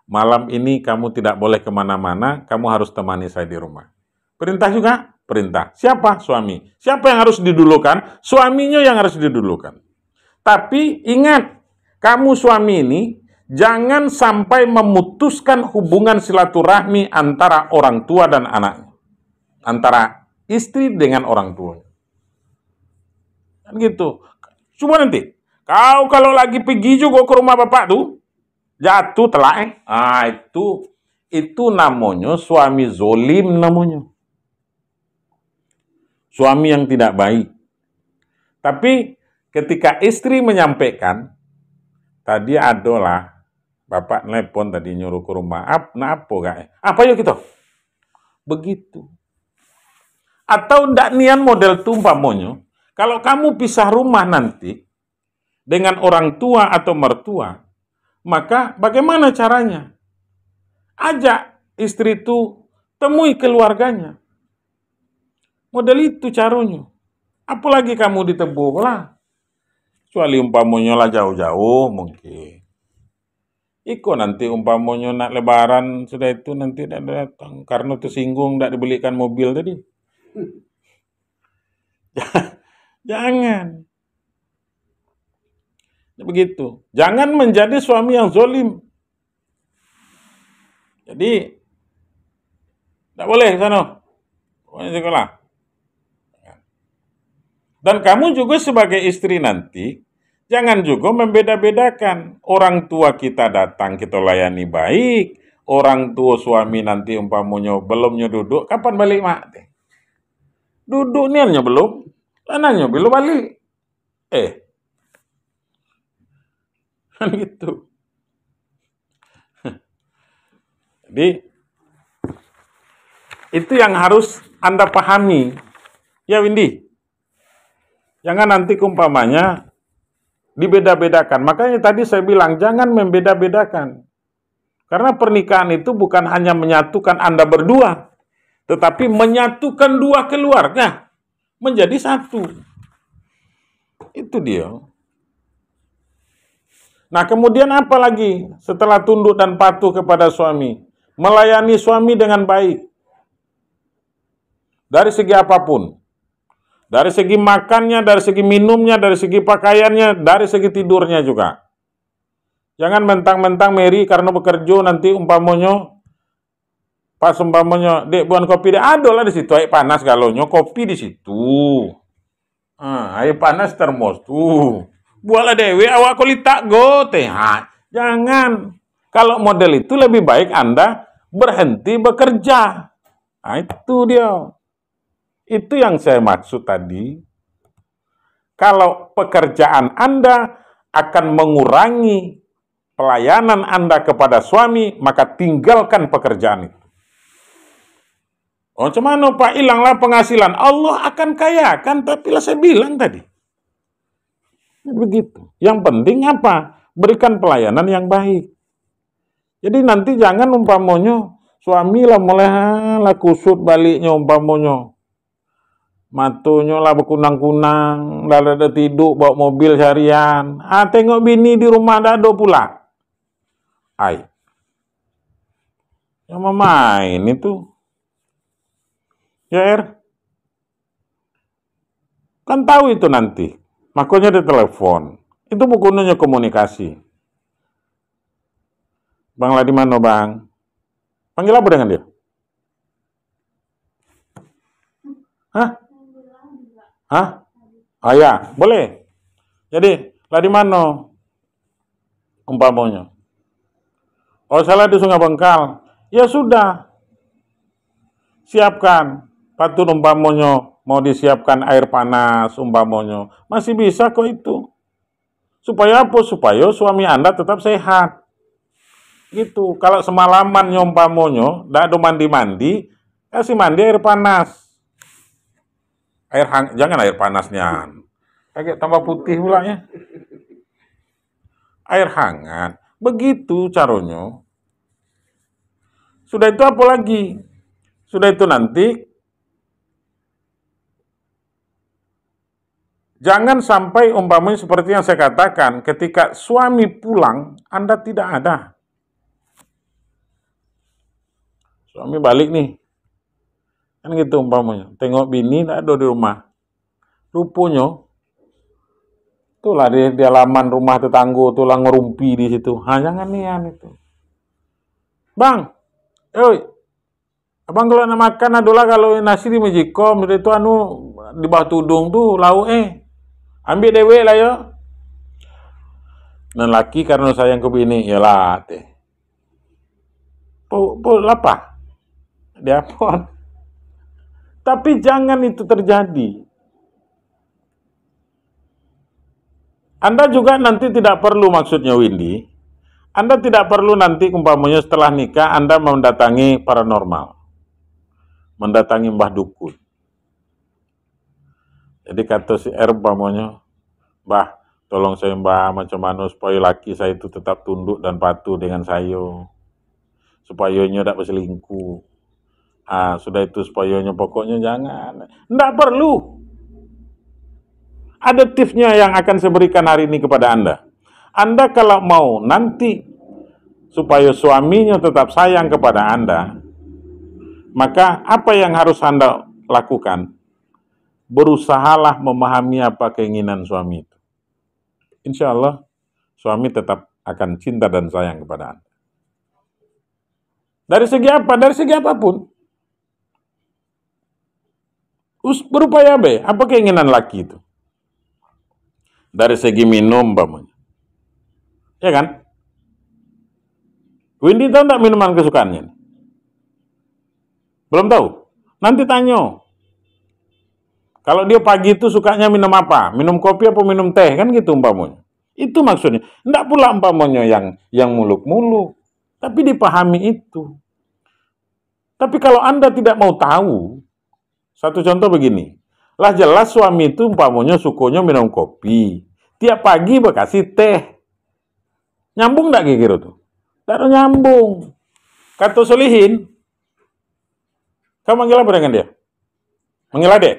malam ini kamu tidak boleh kemana-mana kamu harus temani saya di rumah perintah juga perintah siapa suami siapa yang harus didulukan suaminya yang harus didulukan tapi ingat kamu suami ini jangan sampai memutuskan hubungan silaturahmi antara orang tua dan anaknya antara istri dengan orang tuanya kan gitu cuma nanti kau kalau lagi pergi juga ke rumah bapak tuh jatuh telak eh ah itu itu namanya suami zolim namanya suami yang tidak baik tapi ketika istri menyampaikan tadi adalah bapak nelpon tadi nyuruh ke rumah apa apa gak apa yuk kita begitu atau ndak nian model tumpah monyo kalau kamu pisah rumah nanti dengan orang tua atau mertua, maka bagaimana caranya? Ajak istri itu temui keluarganya. Model itu caranya. Apalagi kamu ditebuk lah. Kecuali umpamanya lah jauh-jauh mungkin. Iko nanti umpamanya nak lebaran sudah itu nanti tidak datang karena tersinggung tidak dibelikan mobil tadi. (laughs) Jangan. Ya, begitu. Jangan menjadi suami yang zolim. Jadi, tidak boleh sana. Pokoknya sekolah. Dan kamu juga sebagai istri nanti, jangan juga membeda-bedakan. Orang tua kita datang, kita layani baik. Orang tua suami nanti umpamanya belumnya duduk, kapan balik mak? Duduknya belum. Tanya nyo, balik. Eh. Kan (laughs) gitu. (laughs) Jadi itu yang harus Anda pahami. Ya Windy. Jangan nanti kumpamanya dibeda-bedakan. Makanya tadi saya bilang jangan membeda-bedakan. Karena pernikahan itu bukan hanya menyatukan Anda berdua, tetapi menyatukan dua keluarga menjadi satu. Itu dia. Nah, kemudian apa lagi setelah tunduk dan patuh kepada suami? Melayani suami dengan baik. Dari segi apapun. Dari segi makannya, dari segi minumnya, dari segi pakaiannya, dari segi tidurnya juga. Jangan mentang-mentang Mary karena bekerja nanti umpamanya. Pas umpamanya dek buan kopi dek ada lah di situ, air panas galonyo kopi di situ. Ah, air panas termos tuh. Buatlah dewe awak tak go teh. Jangan. Kalau model itu lebih baik Anda berhenti bekerja. Nah, itu dia. Itu yang saya maksud tadi. Kalau pekerjaan Anda akan mengurangi pelayanan Anda kepada suami, maka tinggalkan pekerjaan itu. Oh, cuman Pak hilanglah penghasilan. Allah akan kaya kan tapi lah saya bilang tadi. Ya, begitu. Yang penting apa? Berikan pelayanan yang baik. Jadi nanti jangan umpamonyo suami lah mulai lah kusut baliknya umpamonyo. Matunya lah berkunang-kunang, lalu ada tidur bawa mobil seharian. Ah tengok bini di rumah dado pula. ay, Yang main itu Ya, Er. Kan tahu itu nanti. Makanya di telepon. Itu bukunya komunikasi. Bang Ladi mana Bang? Panggil apa dengan dia? Hah? Hah? Ah ya, boleh. Jadi, Ladi mana? umpamanya. Oh, salah di Sungai Bengkal. Ya sudah. Siapkan patun umpamonyo mau disiapkan air panas umpamonyo masih bisa kok itu supaya apa supaya suami anda tetap sehat gitu kalau semalaman monyo, ndak ada mandi mandi kasih mandi air panas air hang jangan air panasnya kayak tambah putih pula ya air hangat begitu caronyo. sudah itu apa lagi sudah itu nanti Jangan sampai umpamanya seperti yang saya katakan, ketika suami pulang, Anda tidak ada. Suami balik nih. Kan gitu umpamanya. Tengok bini, tidak ada di rumah. Rupanya, itulah di, di halaman rumah tetangga, itulah ngerumpi di situ. Ah, jangan nian itu. Bang, eh, Abang kalau nak makan adalah kalau nasi di mejikom, itu anu di bawah tudung tuh lau eh ambil dewe lah yo nan laki karena sayang ke bini ya lah teh po, po dia diapon tapi jangan itu terjadi Anda juga nanti tidak perlu maksudnya Windy anda tidak perlu nanti umpamanya setelah nikah Anda mendatangi paranormal. Mendatangi mbah dukun. Jadi kata si R umpamanya, bah, tolong saya Mbah macam mana supaya laki saya itu tetap tunduk dan patuh dengan saya. Supaya nyo tidak berselingkuh. Ah, sudah itu supaya nyo pokoknya jangan. Tidak perlu. Ada tipsnya yang akan saya berikan hari ini kepada Anda. Anda kalau mau nanti supaya suaminya tetap sayang kepada Anda, maka apa yang harus Anda lakukan? berusahalah memahami apa keinginan suami itu. Insya Allah, suami tetap akan cinta dan sayang kepada Anda. Dari segi apa? Dari segi apapun. Berupaya be, apa keinginan laki itu? Dari segi minum, bapak. Ya kan? Windy tahu tidak minuman kesukaannya? Belum tahu? Nanti tanya, kalau dia pagi itu sukanya minum apa? Minum kopi apa minum teh? Kan gitu umpamanya. Itu maksudnya. Tidak pula umpamanya yang yang muluk-muluk. Tapi dipahami itu. Tapi kalau Anda tidak mau tahu, satu contoh begini. Lah jelas suami itu umpamanya sukonya minum kopi. Tiap pagi berkasih teh. Nyambung tidak kira-kira itu? Tidak nyambung. Kata Solihin, kamu manggil apa dengan dia? Manggil adek?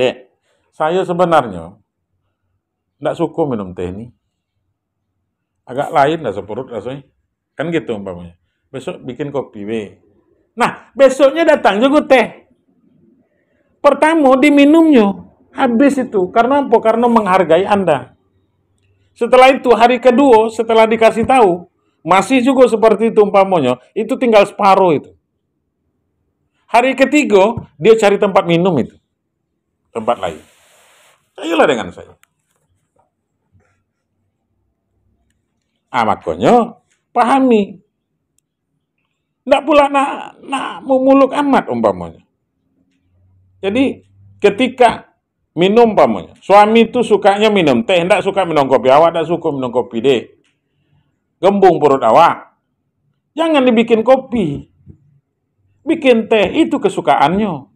Dek, saya sebenarnya tidak suka minum teh ini. Agak lain rasa perut rasanya. Kan gitu umpamanya. Besok bikin kopi we. Nah, besoknya datang juga teh. Pertama diminumnya. Habis itu. Karena apa? Karena menghargai Anda. Setelah itu hari kedua setelah dikasih tahu masih juga seperti itu umpamanya itu tinggal separuh itu. Hari ketiga dia cari tempat minum itu tempat lain. Ayolah dengan saya. Ah, makanya pahami. Tidak pula nak, nak memuluk amat umpamanya. Jadi ketika minum umpamanya, suami itu sukanya minum teh, tidak suka minum kopi, awak tidak suka minum kopi deh. Gembung perut awak. Jangan dibikin kopi. Bikin teh itu kesukaannya.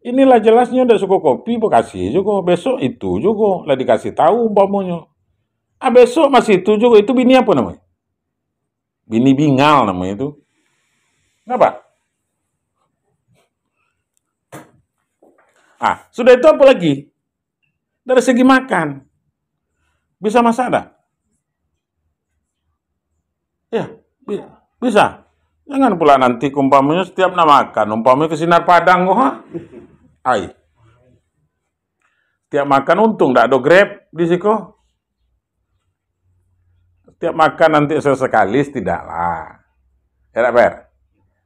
Inilah jelasnya udah suka kopi kasih juga besok itu juga lah dikasih tahu umpamanya. Ah besok masih itu juga itu bini apa namanya? Bini bingal namanya itu. Kenapa? Ah, sudah itu apa lagi? Dari segi makan. Bisa masak dah Ya, bisa. Jangan pula nanti umpamanya setiap makan umpamanya ke Sinar Padang kok ai. tiap makan untung tak ada grab di situ. Setiap makan nanti sesekali tidaklah. Ya tak ber?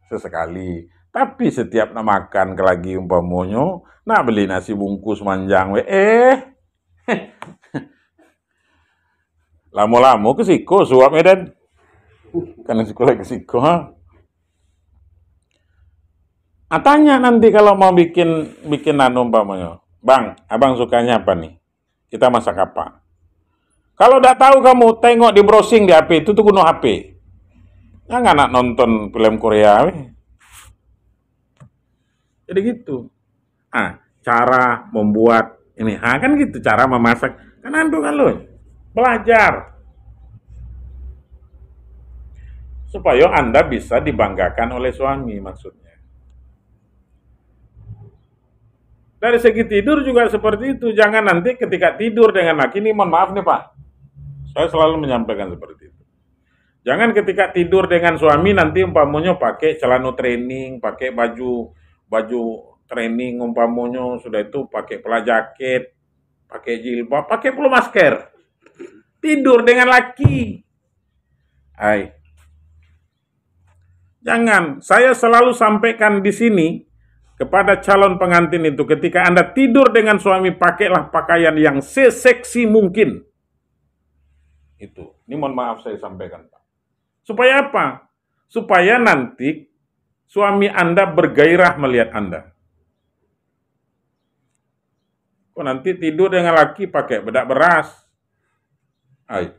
Sesekali. Tapi setiap nak makan ke lagi umpamanya, nak beli nasi bungkus manjang we eh. (laughs) Lamo-lamo ke siko suap medan. Kan siko lagi siko ha. Nah, tanya nanti kalau mau bikin bikin nano umpamanya. Bang, abang sukanya apa nih? Kita masak apa? Kalau tidak tahu kamu, tengok di browsing di HP, itu tuh kuno HP. Nah, nggak nak nonton film Korea. Weh. Jadi gitu. Ah, cara membuat ini. Ah, kan gitu cara memasak. Kan andu kan lo. Belajar. Supaya Anda bisa dibanggakan oleh suami maksudnya. Dari segi tidur juga seperti itu. Jangan nanti ketika tidur dengan laki ini, mohon maaf nih Pak. Saya selalu menyampaikan seperti itu. Jangan ketika tidur dengan suami nanti umpamanya pakai celana training, pakai baju baju training umpamanya sudah itu pakai jaket, pakai jilbab, pakai perlu masker. Tidur dengan laki. Hai. Jangan, saya selalu sampaikan di sini kepada calon pengantin itu ketika Anda tidur dengan suami pakailah pakaian yang seseksi mungkin. Itu. Ini mohon maaf saya sampaikan, Pak. Supaya apa? Supaya nanti suami Anda bergairah melihat Anda. Kok nanti tidur dengan laki pakai bedak beras? Ayo.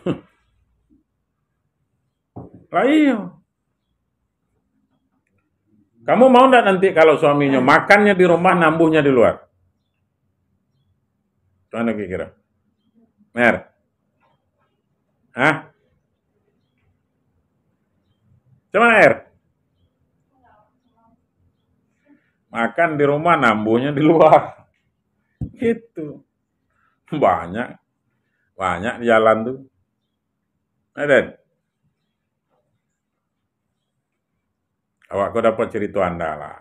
(laughs) Lah iya. Kamu mau nggak nanti kalau suaminya makannya di rumah, nambuhnya di luar? Mana kira-kira? Mer? Hah? Cuma air? Makan di rumah, nambuhnya di luar. (laughs) Gitu. Banyak. Banyak jalan tuh. Ada. awak kau dapat cerita anda lah.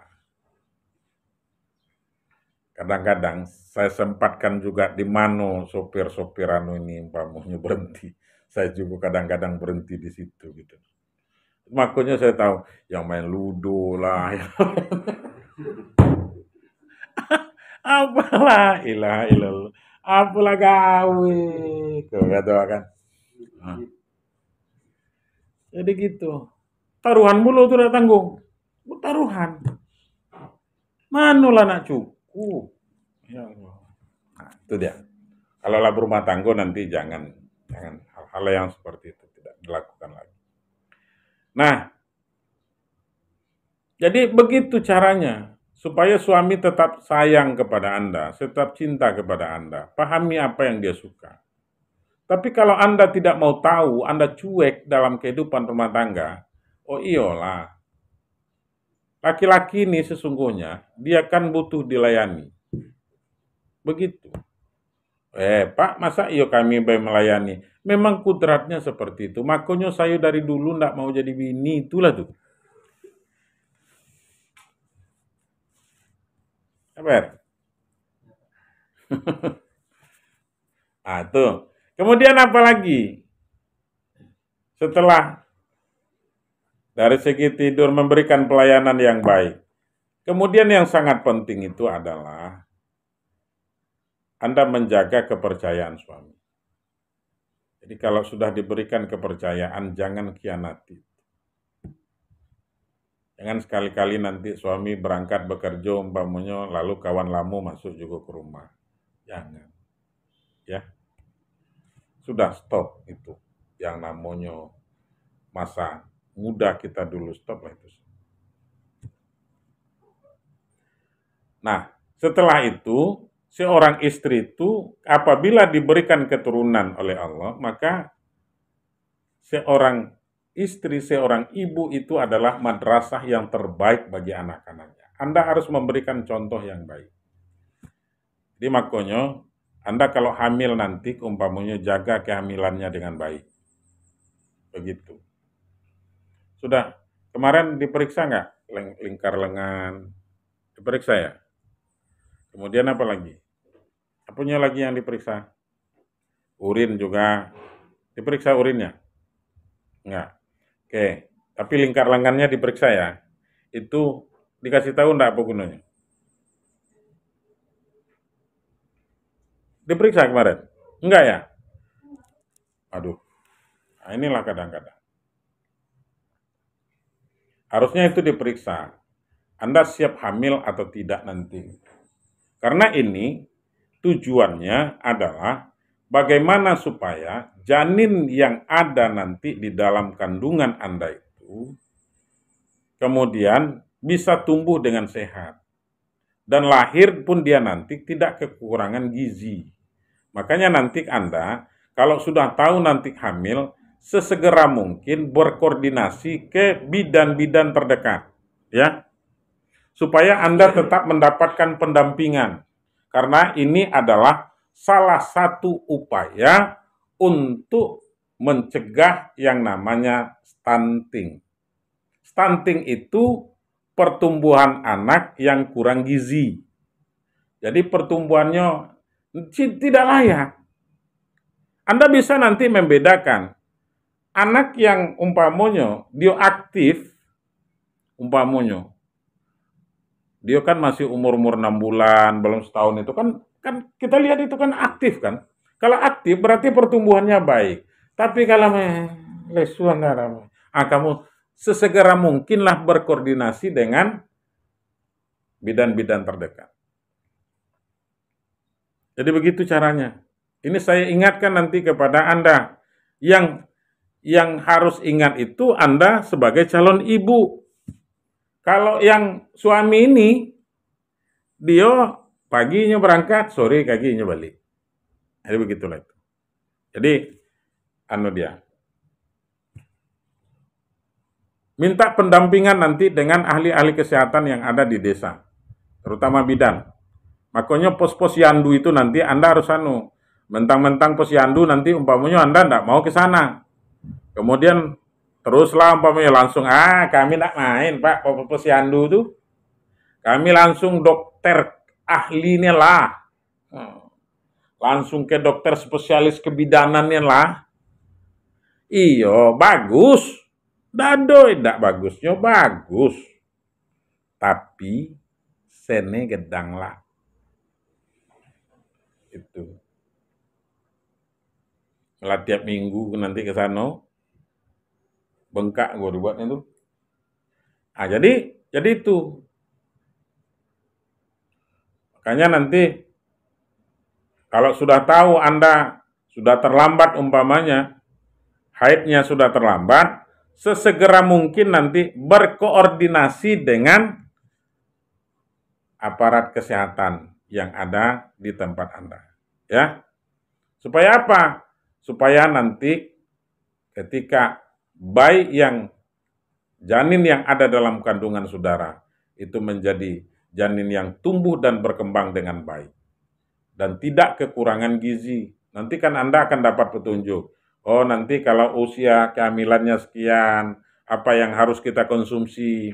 Kadang-kadang saya sempatkan juga di mana sopir-sopir anu ini umpamanya berhenti. Saya juga kadang-kadang berhenti di situ gitu. Makanya saya tahu yang main ludo lah. (laughs) apalah ilah ilah apalah gawe kau kata kan. Nah. Jadi gitu taruhan mulu tuh udah tanggung taruhan manulah nak cukup ya Allah nah, itu dia kalau lah rumah tangga nanti jangan jangan hal-hal yang seperti itu tidak dilakukan lagi nah jadi begitu caranya supaya suami tetap sayang kepada Anda, tetap cinta kepada Anda, pahami apa yang dia suka. Tapi kalau Anda tidak mau tahu, Anda cuek dalam kehidupan rumah tangga, Oh iyalah. Laki-laki ini sesungguhnya dia kan butuh dilayani. Begitu. Eh pak, masa iyo kami melayani? Memang kudratnya seperti itu. Makanya saya dari dulu ndak mau jadi bini, itulah tuh. Sabar. Er? (laughs) ah, tuh. Kemudian apa lagi? Setelah dari segi tidur memberikan pelayanan yang baik. Kemudian yang sangat penting itu adalah Anda menjaga kepercayaan suami. Jadi kalau sudah diberikan kepercayaan jangan kianati. Jangan sekali-kali nanti suami berangkat bekerja umpamanya lalu kawan lamu masuk juga ke rumah. Jangan. Ya. Sudah stop itu yang namanya masa muda kita dulu. Stoplah itu. Nah, setelah itu seorang istri itu apabila diberikan keturunan oleh Allah, maka seorang istri, seorang ibu itu adalah madrasah yang terbaik bagi anak-anaknya. Anda harus memberikan contoh yang baik. Jadi makanya Anda kalau hamil nanti umpamanya jaga kehamilannya dengan baik. Begitu. Sudah. Kemarin diperiksa nggak lingkar lengan? Diperiksa ya? Kemudian apa lagi? Apanya lagi yang diperiksa? Urin juga. Diperiksa urinnya? Enggak. Oke. Tapi lingkar lengannya diperiksa ya. Itu dikasih tahu enggak apa gunanya? Diperiksa kemarin? Enggak ya? Aduh. Nah, inilah kadang-kadang. Harusnya itu diperiksa. Anda siap hamil atau tidak nanti. Karena ini tujuannya adalah bagaimana supaya janin yang ada nanti di dalam kandungan Anda itu kemudian bisa tumbuh dengan sehat. Dan lahir pun dia nanti tidak kekurangan gizi. Makanya nanti Anda kalau sudah tahu nanti hamil, sesegera mungkin berkoordinasi ke bidan-bidan terdekat ya supaya Anda tetap mendapatkan pendampingan karena ini adalah salah satu upaya untuk mencegah yang namanya stunting. Stunting itu pertumbuhan anak yang kurang gizi. Jadi pertumbuhannya tidak layak. Anda bisa nanti membedakan anak yang umpamonyo dia aktif umpamonyo dia kan masih umur umur enam bulan belum setahun itu kan kan kita lihat itu kan aktif kan kalau aktif berarti pertumbuhannya baik tapi kalau eh, lesuan ah kamu sesegera mungkinlah berkoordinasi dengan bidan-bidan terdekat jadi begitu caranya ini saya ingatkan nanti kepada anda yang yang harus ingat itu Anda sebagai calon ibu. Kalau yang suami ini, dia paginya berangkat, sore kakinya balik. Jadi begitulah itu. Jadi, anu dia. Minta pendampingan nanti dengan ahli-ahli kesehatan yang ada di desa, terutama bidan. Makanya pos-pos yandu itu nanti Anda harus anu, mentang-mentang pos yandu nanti umpamanya Anda tidak mau ke sana Kemudian teruslah umpamanya langsung ah kami nak main Pak Posyandu tuh. Kami langsung dokter ahlinya lah. Hmm. Langsung ke dokter spesialis kebidanannya lah. Iyo, bagus. Dado tidak bagusnya bagus. Tapi sene gedang lah. Itu. Kalau minggu nanti ke sana, bengkak gue dibuatnya tuh. Ah jadi jadi itu. Makanya nanti kalau sudah tahu Anda sudah terlambat umpamanya, haidnya sudah terlambat, sesegera mungkin nanti berkoordinasi dengan aparat kesehatan yang ada di tempat Anda. Ya. Supaya apa? Supaya nanti ketika baik yang janin yang ada dalam kandungan saudara itu menjadi janin yang tumbuh dan berkembang dengan baik dan tidak kekurangan gizi. Nanti kan Anda akan dapat petunjuk. Oh, nanti kalau usia kehamilannya sekian, apa yang harus kita konsumsi.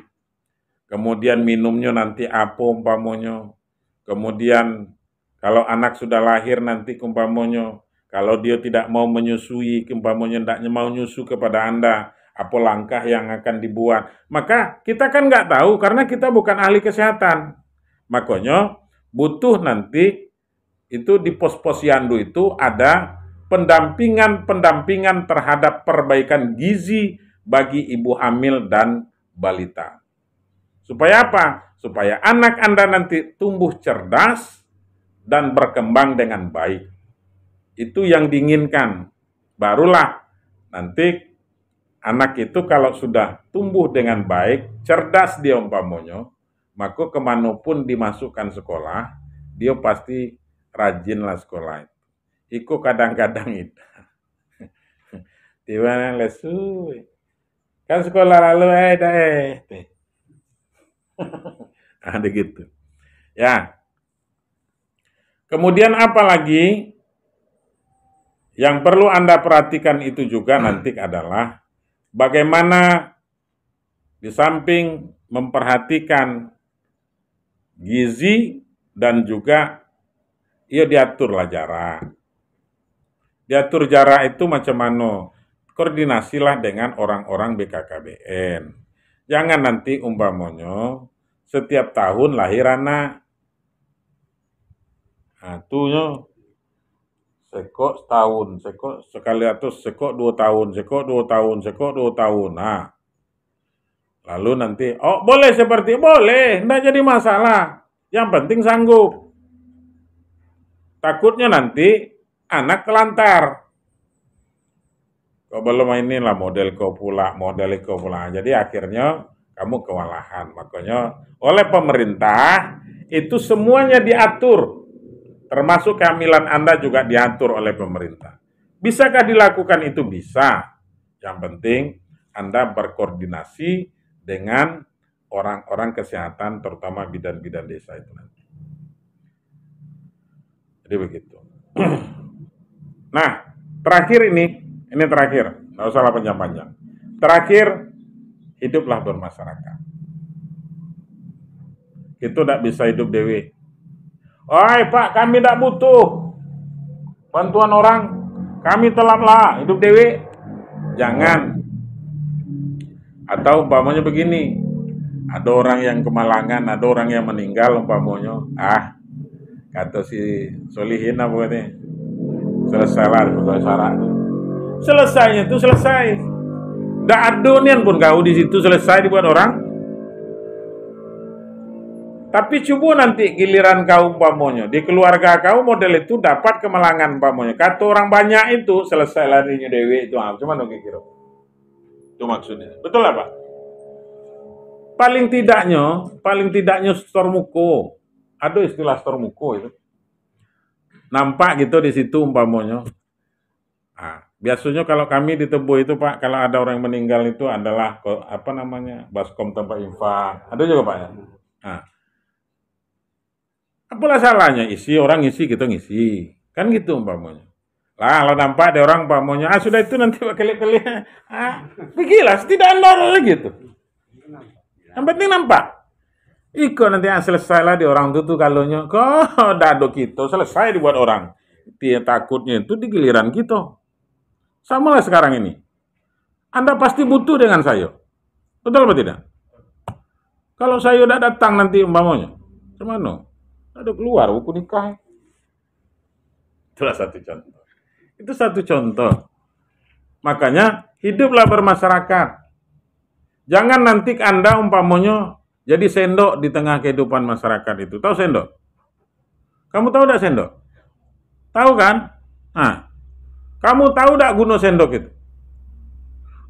Kemudian minumnya nanti apa umpamonyo. Kemudian kalau anak sudah lahir nanti umpamonyo kalau dia tidak mau menyusui, umpamanya tidaknya mau nyusu kepada Anda, apa langkah yang akan dibuat. Maka kita kan nggak tahu karena kita bukan ahli kesehatan. Makanya butuh nanti itu di pos-pos yandu itu ada pendampingan-pendampingan terhadap perbaikan gizi bagi ibu hamil dan balita. Supaya apa? Supaya anak Anda nanti tumbuh cerdas dan berkembang dengan baik itu yang diinginkan. Barulah nanti anak itu kalau sudah tumbuh dengan baik, cerdas dia umpamanya maka kemanapun dimasukkan sekolah, dia pasti rajinlah sekolah itu. Iku kadang-kadang itu. (laughs) Tiba lesu. Kan sekolah lalu eh eh (laughs) Ada gitu. Ya. Kemudian apa lagi? Yang perlu Anda perhatikan itu juga hmm. nanti adalah bagaimana di samping memperhatikan gizi dan juga ya diaturlah jarak. Diatur jarak itu macam mana? Koordinasilah dengan orang-orang BKKBN. Jangan nanti umpamanya setiap tahun lahir anak. Nah, tuh sekok setahun, sekok sekali atau sekok dua tahun, sekok dua tahun, sekok dua tahun. Nah, lalu nanti, oh boleh seperti boleh, tidak jadi masalah. Yang penting sanggup. Takutnya nanti anak kelantar. Kau belum lah model kau pula, model kau pula. Jadi akhirnya kamu kewalahan. Makanya oleh pemerintah itu semuanya diatur termasuk kehamilan Anda juga diatur oleh pemerintah. Bisakah dilakukan itu? Bisa. Yang penting Anda berkoordinasi dengan orang-orang kesehatan terutama bidan-bidan desa itu nanti. Jadi begitu. (clears throat) nah, terakhir ini, ini terakhir, nggak usah panjang-panjang. Terakhir, hiduplah bermasyarakat. Itu tidak bisa hidup dewi. Oi pak kami tidak butuh bantuan orang kami telatlah hidup dewi jangan atau umpamanya begini ada orang yang kemalangan ada orang yang meninggal umpamanya ah kata si solihin apa ini selesai lah syarat selesainya itu selesai tidak ada pun kau di situ selesai dibuat orang tapi coba nanti giliran kau pamonyo di keluarga kau model itu dapat kemalangan pamonyo. Kata orang banyak itu selesai larinya dewi itu apa? Ah, cuman nunggu kira. Itu maksudnya. Betul lah pak. Paling tidaknya, paling tidaknya stormuko. Aduh istilah stormuko itu. Nampak gitu di situ umpamanya. Nah, biasanya kalau kami di Tebu itu Pak, kalau ada orang yang meninggal itu adalah apa namanya? Baskom tempat infak. Ada juga Pak ya? Nah, Apalah salahnya isi orang isi gitu ngisi. Kan gitu umpamanya. Lah, kalau nampak ada orang umpamanya, ah sudah itu nanti kali-kali, (laughs) ah pikirlah tidak anda gitu. Yang penting nampak. Iko nanti yang selesai lah di orang itu tuh kalonyo. Kok (laughs) dado kita gitu? selesai dibuat orang. Dia takutnya itu di giliran kita. Gitu. Sama lah sekarang ini. Anda pasti butuh dengan saya. Betul apa tidak? Kalau saya udah datang nanti umpamanya. no? Ada keluar buku nikah. Itulah satu contoh. Itu satu contoh. Makanya hiduplah bermasyarakat. Jangan nanti Anda umpamanya jadi sendok di tengah kehidupan masyarakat itu. Tahu sendok? Kamu tahu tidak sendok? Tahu kan? Nah, kamu tahu tidak guna sendok itu?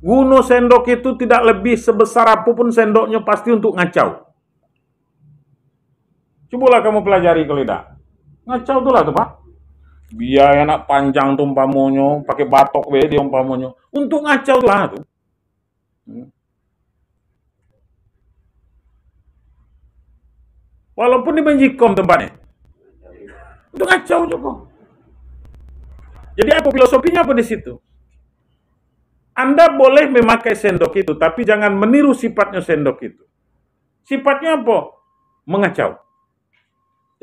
Guna sendok itu tidak lebih sebesar apapun sendoknya pasti untuk ngacau. Cobalah kamu pelajari kalau tidak. Ngacau tuh lah tuh pak. biaya anak panjang tuh umpamonyo, pakai batok be dia umpamonyo. Untuk ngacau tuh tuh. Hmm. Walaupun di Menjikom tempatnya. Untuk ngacau juga Jadi apa filosofinya apa di situ? Anda boleh memakai sendok itu, tapi jangan meniru sifatnya sendok itu. Sifatnya apa? Mengacau.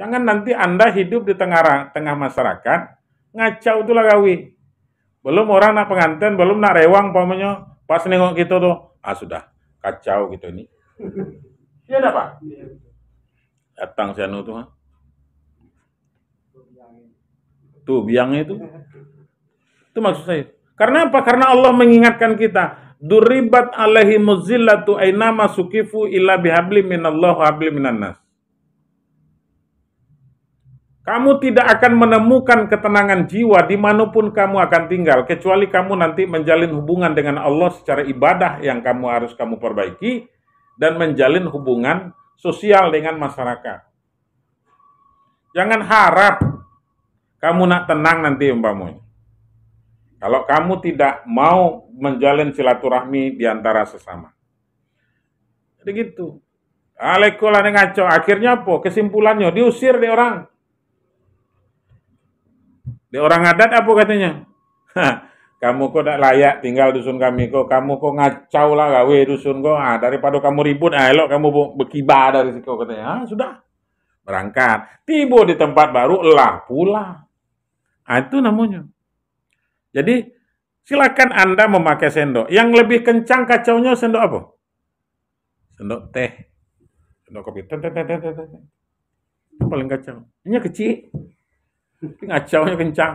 Jangan nanti Anda hidup di tengah tengah masyarakat, ngacau itu lagawi. Belum orang nak pengantin, belum nak rewang pamannya, pas nengok gitu tuh, ah sudah kacau gitu ini. (laughs) Iya ada apa? Iya, Datang sianu tuh. Tuh biangnya itu. (laughs) Itu maksud saya. Karena apa? Karena Allah mengingatkan kita. Duribat alaihi muzillatu aina sukifu illa bihabli minallahu habli minannas. Kamu tidak akan menemukan ketenangan jiwa dimanapun kamu akan tinggal, kecuali kamu nanti menjalin hubungan dengan Allah secara ibadah yang kamu harus kamu perbaiki, dan menjalin hubungan sosial dengan masyarakat. Jangan harap kamu nak tenang nanti umpamanya. Kalau kamu tidak mau menjalin silaturahmi di antara sesama. Jadi gitu. Alekola ngaco. Akhirnya apa? Kesimpulannya diusir di orang. Di orang adat apa katanya? kamu kok tak layak tinggal dusun kami kok kamu kok ngacau lah gawe dusun kok ah, daripada kamu ribut ah elok kamu berkibar dari situ katanya ah, sudah berangkat tiba di tempat baru lah pula ah, itu namanya jadi silakan anda memakai sendok yang lebih kencang kacaunya sendok apa sendok teh sendok kopi teh teh teh teh teh paling kacau ini kecil ngacaunya kencang.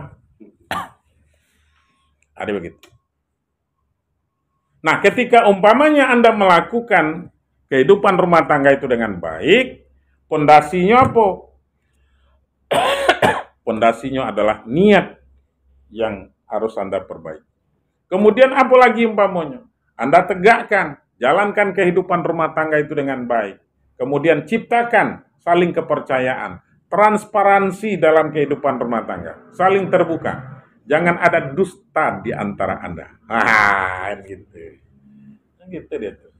Ada ah, begitu. Nah, ketika umpamanya Anda melakukan kehidupan rumah tangga itu dengan baik, pondasinya apa? (coughs) Pondasinya adalah niat yang harus Anda perbaiki. Kemudian apa lagi umpamanya? Anda tegakkan, jalankan kehidupan rumah tangga itu dengan baik. Kemudian ciptakan saling kepercayaan transparansi dalam kehidupan rumah tangga, saling terbuka. Jangan ada dusta di antara Anda. Ah, gitu. Kan gitu dia tuh.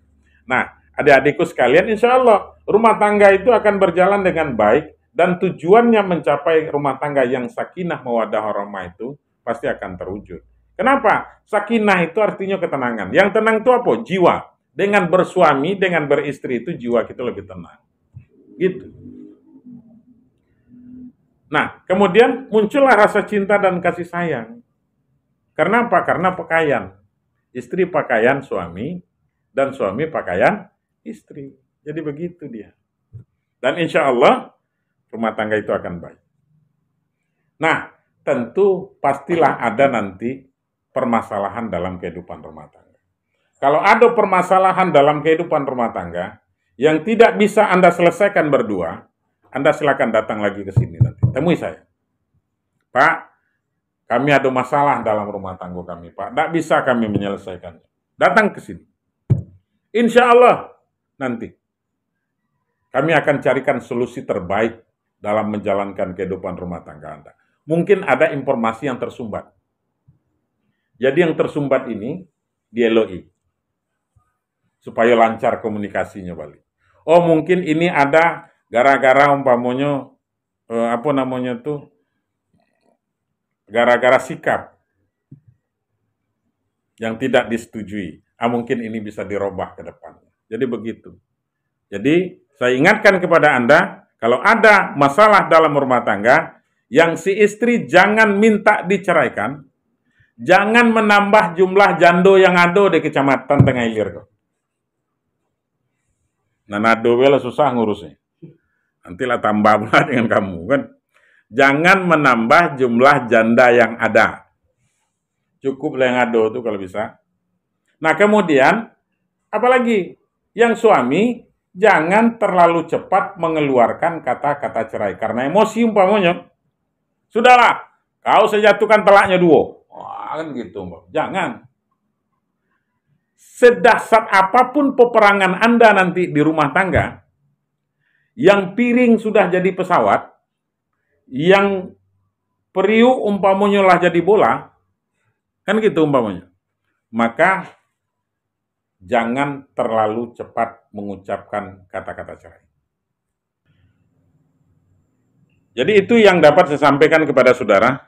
Nah, adik-adikku sekalian, insya Allah rumah tangga itu akan berjalan dengan baik dan tujuannya mencapai rumah tangga yang sakinah mawadah warahmah itu pasti akan terwujud. Kenapa? Sakinah itu artinya ketenangan. Yang tenang itu apa? Jiwa. Dengan bersuami, dengan beristri itu jiwa kita lebih tenang. Gitu. Nah, kemudian muncullah rasa cinta dan kasih sayang. Karena apa? Karena pakaian. Istri pakaian suami dan suami pakaian istri. Jadi begitu dia. Dan insya Allah rumah tangga itu akan baik. Nah, tentu pastilah ada nanti permasalahan dalam kehidupan rumah tangga. Kalau ada permasalahan dalam kehidupan rumah tangga yang tidak bisa Anda selesaikan berdua, anda silakan datang lagi ke sini nanti. Temui saya. Pak, kami ada masalah dalam rumah tangga kami, Pak. Tidak bisa kami menyelesaikannya. Datang ke sini. Insya Allah nanti kami akan carikan solusi terbaik dalam menjalankan kehidupan rumah tangga Anda. Mungkin ada informasi yang tersumbat. Jadi yang tersumbat ini di LOI. Supaya lancar komunikasinya balik. Oh mungkin ini ada gara-gara umpamanya eh, apa namanya tuh gara-gara sikap yang tidak disetujui. Ah, mungkin ini bisa dirubah ke depan. Jadi begitu. Jadi saya ingatkan kepada Anda, kalau ada masalah dalam rumah tangga, yang si istri jangan minta diceraikan, jangan menambah jumlah jando yang ada di kecamatan Tengah Ilir. Nah, nado susah ngurusnya. Nantilah tambah pula dengan kamu kan. Jangan menambah jumlah janda yang ada. Cukup yang ada itu kalau bisa. Nah kemudian, apalagi yang suami jangan terlalu cepat mengeluarkan kata-kata cerai karena emosi umpamanya. Sudahlah, kau sejatuhkan telaknya dua. kan gitu, Mbak. Jangan sedahsyat apapun peperangan Anda nanti di rumah tangga, yang piring sudah jadi pesawat, yang periuk umpamanya lah jadi bola, kan gitu umpamanya. Maka jangan terlalu cepat mengucapkan kata-kata cerai. Jadi itu yang dapat saya sampaikan kepada saudara.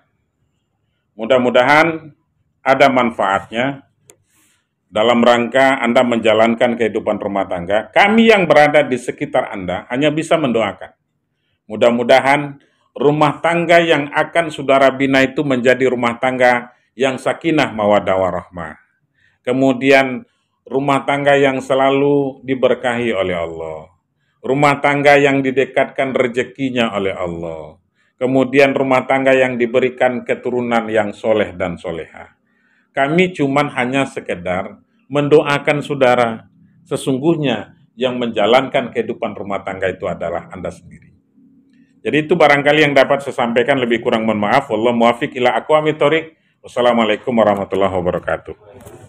Mudah-mudahan ada manfaatnya dalam rangka Anda menjalankan kehidupan rumah tangga, kami yang berada di sekitar Anda hanya bisa mendoakan. Mudah-mudahan rumah tangga yang akan saudara bina itu menjadi rumah tangga yang sakinah mawadah warahmah. Kemudian rumah tangga yang selalu diberkahi oleh Allah. Rumah tangga yang didekatkan rezekinya oleh Allah. Kemudian rumah tangga yang diberikan keturunan yang soleh dan soleha kami cuman hanya sekedar mendoakan saudara. Sesungguhnya yang menjalankan kehidupan rumah tangga itu adalah Anda sendiri. Jadi itu barangkali yang dapat saya sampaikan lebih kurang mohon maaf. Allah muafiq ila aku amitorik. Wassalamualaikum warahmatullahi wabarakatuh.